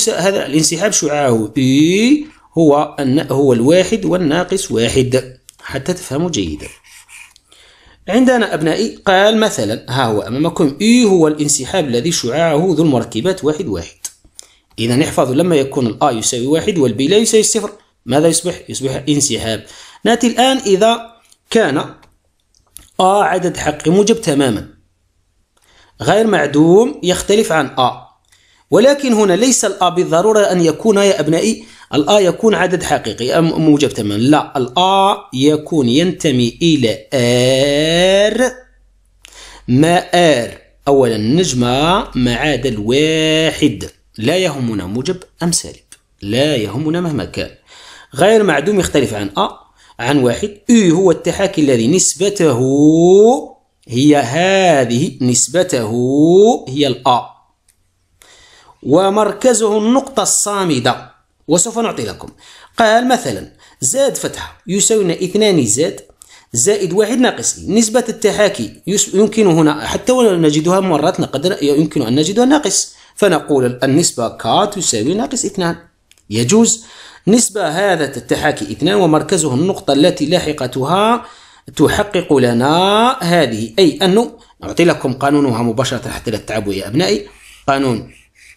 هذا الانسحاب شعاعه بي هو هو الواحد والناقص واحد حتى تفهموا جيدا عندنا أبنائي قال مثلا ها هو أمامكم إي هو الانسحاب الذي شعاعه ذو المركبات واحد واحد إذا احفظوا لما يكون الأ يساوي واحد والبي لا يساوي صفر ماذا يصبح؟ يصبح انسحاب نأتي الآن إذا كان أ عدد حقيقي موجب تماما غير معدوم يختلف عن أ ولكن هنا ليس الأ بالضرورة أن يكون يا أبنائي الأ يكون عدد حقيقي أم موجب تماما لا الأ يكون ينتمي إلى آر ما آر أولا نجمع معاد الواحد لا يهمنا موجب أم سالب لا يهمنا مهما كان غير معدوم يختلف عن أ عن واحد إي هو التحاكي الذي نسبته هي هذه نسبته هي الأ ومركزه النقطة الصامدة وسوف نعطي لكم قال مثلا زاد فتحة يساوينا اثنان زاد زائد واحد ناقص نسبة التحاكي يمكن هنا حتى ولا نجدها مرات نقدر يمكن أن نجدها ناقص فنقول النسبة ك تساوي ناقص اثنان يجوز نسبة هذا التحاكي اثنان ومركزه النقطة التي لاحقتها تحقق لنا هذه أي أنه نعطي لكم قانونها مباشرة حتى لا تتعبوا يا أبنائي قانون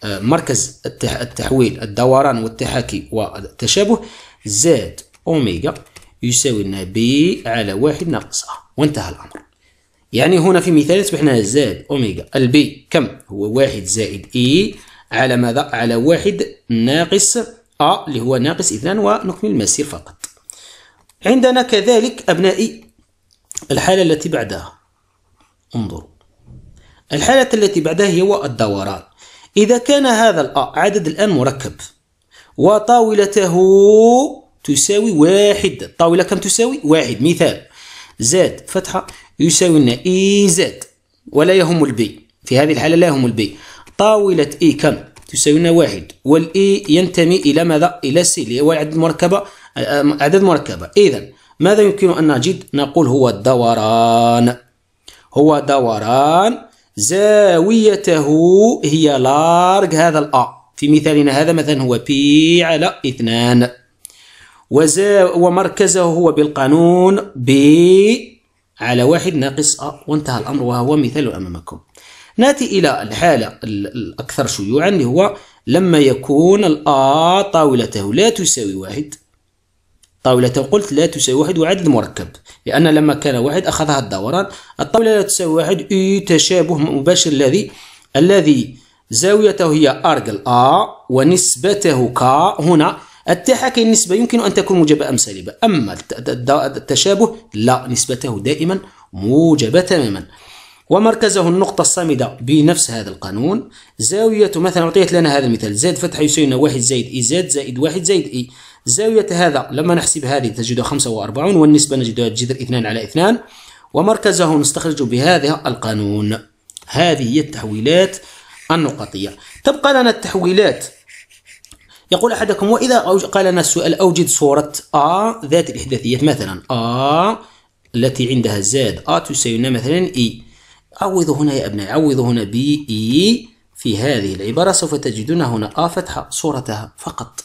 مركز التحويل الدوران والتحاكي والتشابه زاد أوميجا يساوي لنا بي على واحد ناقص أ وانتهى الأمر يعني هنا في مثال أصبحنا زاد أوميجا البي كم هو واحد زائد إي e على ماذا على واحد ناقص أ اللي هو ناقص اثنان ونكمل المسير فقط عندنا كذلك أبنائي الحالة التي بعدها انظروا الحالة التي بعدها هي الدوران إذا كان هذا الأ عدد الآن مركب وطاولته تساوي واحد الطاولة كم تساوي؟ واحد مثال زاد فتحة يساوي لنا إي e زاد ولا يهم البي في هذه الحالة لا يهم البي طاولة إي e كم؟ تساوي لنا واحد والإي e ينتمي إلى ماذا؟ إلى سي اللي هو آه، عدد مركبة أعداد مركبة إذا ماذا يمكن أن نجد؟ نقول هو الدوران هو دوران زاويته هي لارج هذا الأ في مثالنا هذا مثلا هو بي على اثنان وزا ومركزه هو بالقانون بي على واحد ناقص أ وانتهى الأمر وهو مثال أمامكم ناتي إلى الحالة الأكثر شيوعا اللي هو لما يكون الأ طاولته لا تساوي واحد طاولة قلت لا تساوي واحد وعدد مركب لأن لما كان واحد أخذها الدوران الطاولة لا تساوي واحد إي تشابه مباشر الذي الذي زاويته هي أرجل أ ونسبته ك هنا التحاكي النسبة يمكن أن تكون موجبة أم سالبة أما التشابه لا نسبته دائما موجبة تماما ومركزه النقطة الصامدة بنفس هذا القانون زاوية مثلا أعطيت لنا هذا المثال زائد فتح يساوي واحد زائد إي زائد زائد واحد زائد إي زاوية هذا لما نحسب هذه تجدها 45 والنسبة نجدها جذر 2 على 2 ومركزه نستخرج بهذا القانون هذه هي التحويلات النقطية تبقى لنا التحويلات يقول أحدكم وإذا قال لنا السؤال أوجد صورة A ذات الإحداثيات مثلا A التي عندها زاد A تساوي مثلا E عوضوا هنا يا أبنائي عوضوا هنا ب E في هذه العبارة سوف تجدون هنا A فتحة صورتها فقط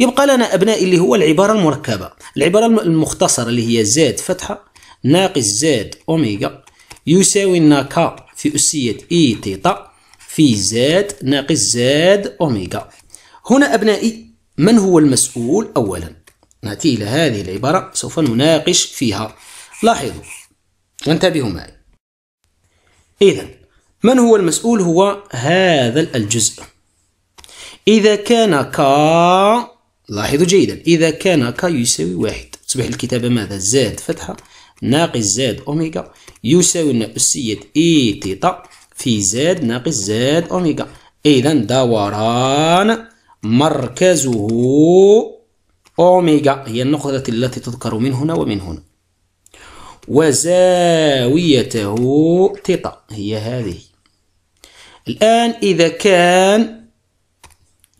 يبقى لنا أبنائي اللي هو العبارة المركبة العبارة المختصرة اللي هي زاد فتحة ناقص زاد أوميغا يساوي لنا كا في أسية إي e تيتا في زاد ناقص زاد أوميغا هنا أبنائي من هو المسؤول أولا نأتي إلى هذه العبارة سوف نناقش فيها لاحظوا انتبهوا معي إذا من هو المسؤول هو هذا الجزء إذا كان كا لاحظوا جيدا إذا كان ك يساوي واحد تصبح الكتابة ماذا زاد فتحة ناقص زاد أوميغا يساوي لنا أسية إي تيتا في زاد ناقص زاد أوميغا إذا دوران مركزه أوميغا هي النقطة التي تذكر من هنا ومن هنا وزاويته تيتا هي هذه الآن إذا كان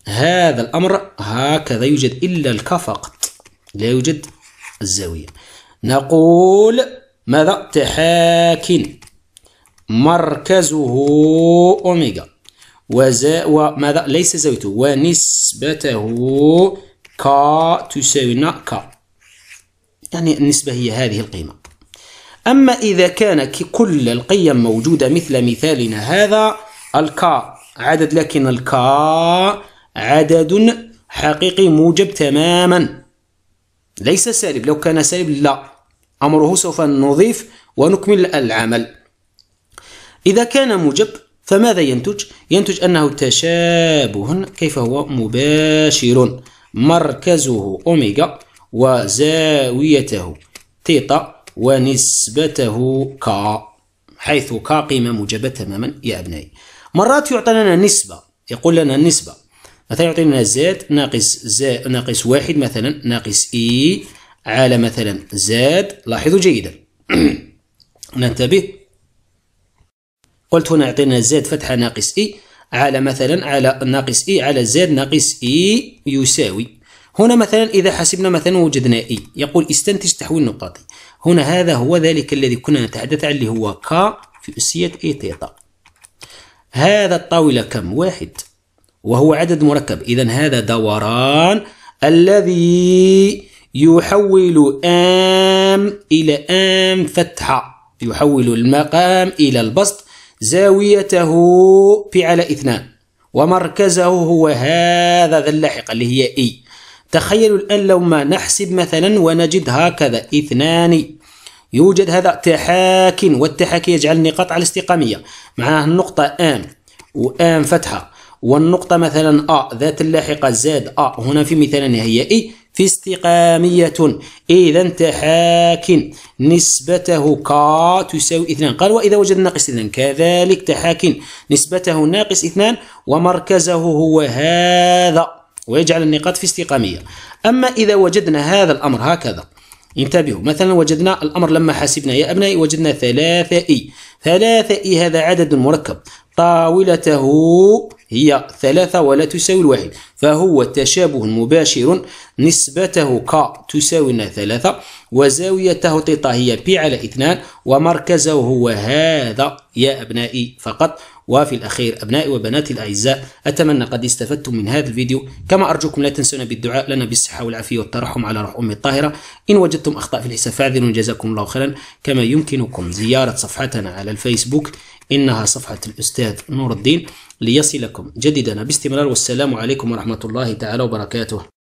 هذا الأمر هكذا يوجد إلا الكاف فقط لا يوجد الزاوية نقول ماذا تحاكن مركزه أوميغا وزا وماذا ليس زاويته ونسبته ك تساوي ك يعني النسبة هي هذه القيمة أما إذا كان كل القيم موجودة مثل مثالنا هذا الكا عدد لكن الكا عدد حقيقي موجب تماما ليس سالب لو كان سالب لا أمره سوف نضيف ونكمل العمل إذا كان موجب فماذا ينتج؟ ينتج أنه تشابه كيف هو مباشر مركزه أوميغا وزاويته تيتا ونسبته كا حيث كا قيمة موجبة تماما يا أبنائي مرات يعطى لنا نسبة يقول لنا النسبة مثلا يعطينا زاد ناقص زد ناقص واحد مثلا ناقص اي على مثلا زاد لاحظوا جيدا ننتبه قلت هنا يعطينا زاد فتحة ناقص اي على مثلا على ناقص اي على زاد ناقص اي يساوي هنا مثلا إذا حسبنا مثلا وجدنا اي يقول استنتج تحويل نقطي هنا هذا هو ذلك الذي كنا نتحدث عنه اللي هو ك في أسية اي تيتا هذا الطاولة كم واحد وهو عدد مركب إذا هذا دوران الذي يحول آم إلى آم فتحة يحول المقام إلى البسط زاويته في على اثنان ومركزه هو هذا ذا اللاحق اللي هي إي تخيلوا الآن لو ما نحسب مثلا ونجد هكذا اثنان يوجد هذا تحاكن والتحاكي يجعل النقاط على الاستقامية مع النقطة آم وآم فتحة والنقطة مثلا أ ذات اللاحقة زاد أ هنا في مثالنا هي إي في استقامية إذا تحاك نسبته ك تساوي اثنان قال وإذا وجدنا ناقص اثنان كذلك تحاك نسبته ناقص اثنان ومركزه هو هذا ويجعل النقاط في استقامية أما إذا وجدنا هذا الأمر هكذا انتبهوا مثلا وجدنا الأمر لما حسبنا يا أبنائي وجدنا ثلاثة إي ثلاثة إي هذا عدد مركب طاولته هي ثلاثة ولا تساوي الواحد فهو تشابه مباشر نسبته ك تساوي ثلاثة وزاويته تيتا هي بي على اثنان ومركزه هو هذا يا أبنائي فقط وفي الأخير أبنائي وبناتي الأعزاء أتمنى قد استفدتم من هذا الفيديو كما أرجوكم لا تنسونا بالدعاء لنا بالصحة والعافية والترحم على روح أمي الطاهرة إن وجدتم أخطاء في الحساب فاعذروا جزاكم الله خيرا كما يمكنكم زيارة صفحتنا على الفيسبوك إنها صفحة الأستاذ نور الدين ليصلكم جددنا باستمرار والسلام عليكم ورحمة الله تعالى وبركاته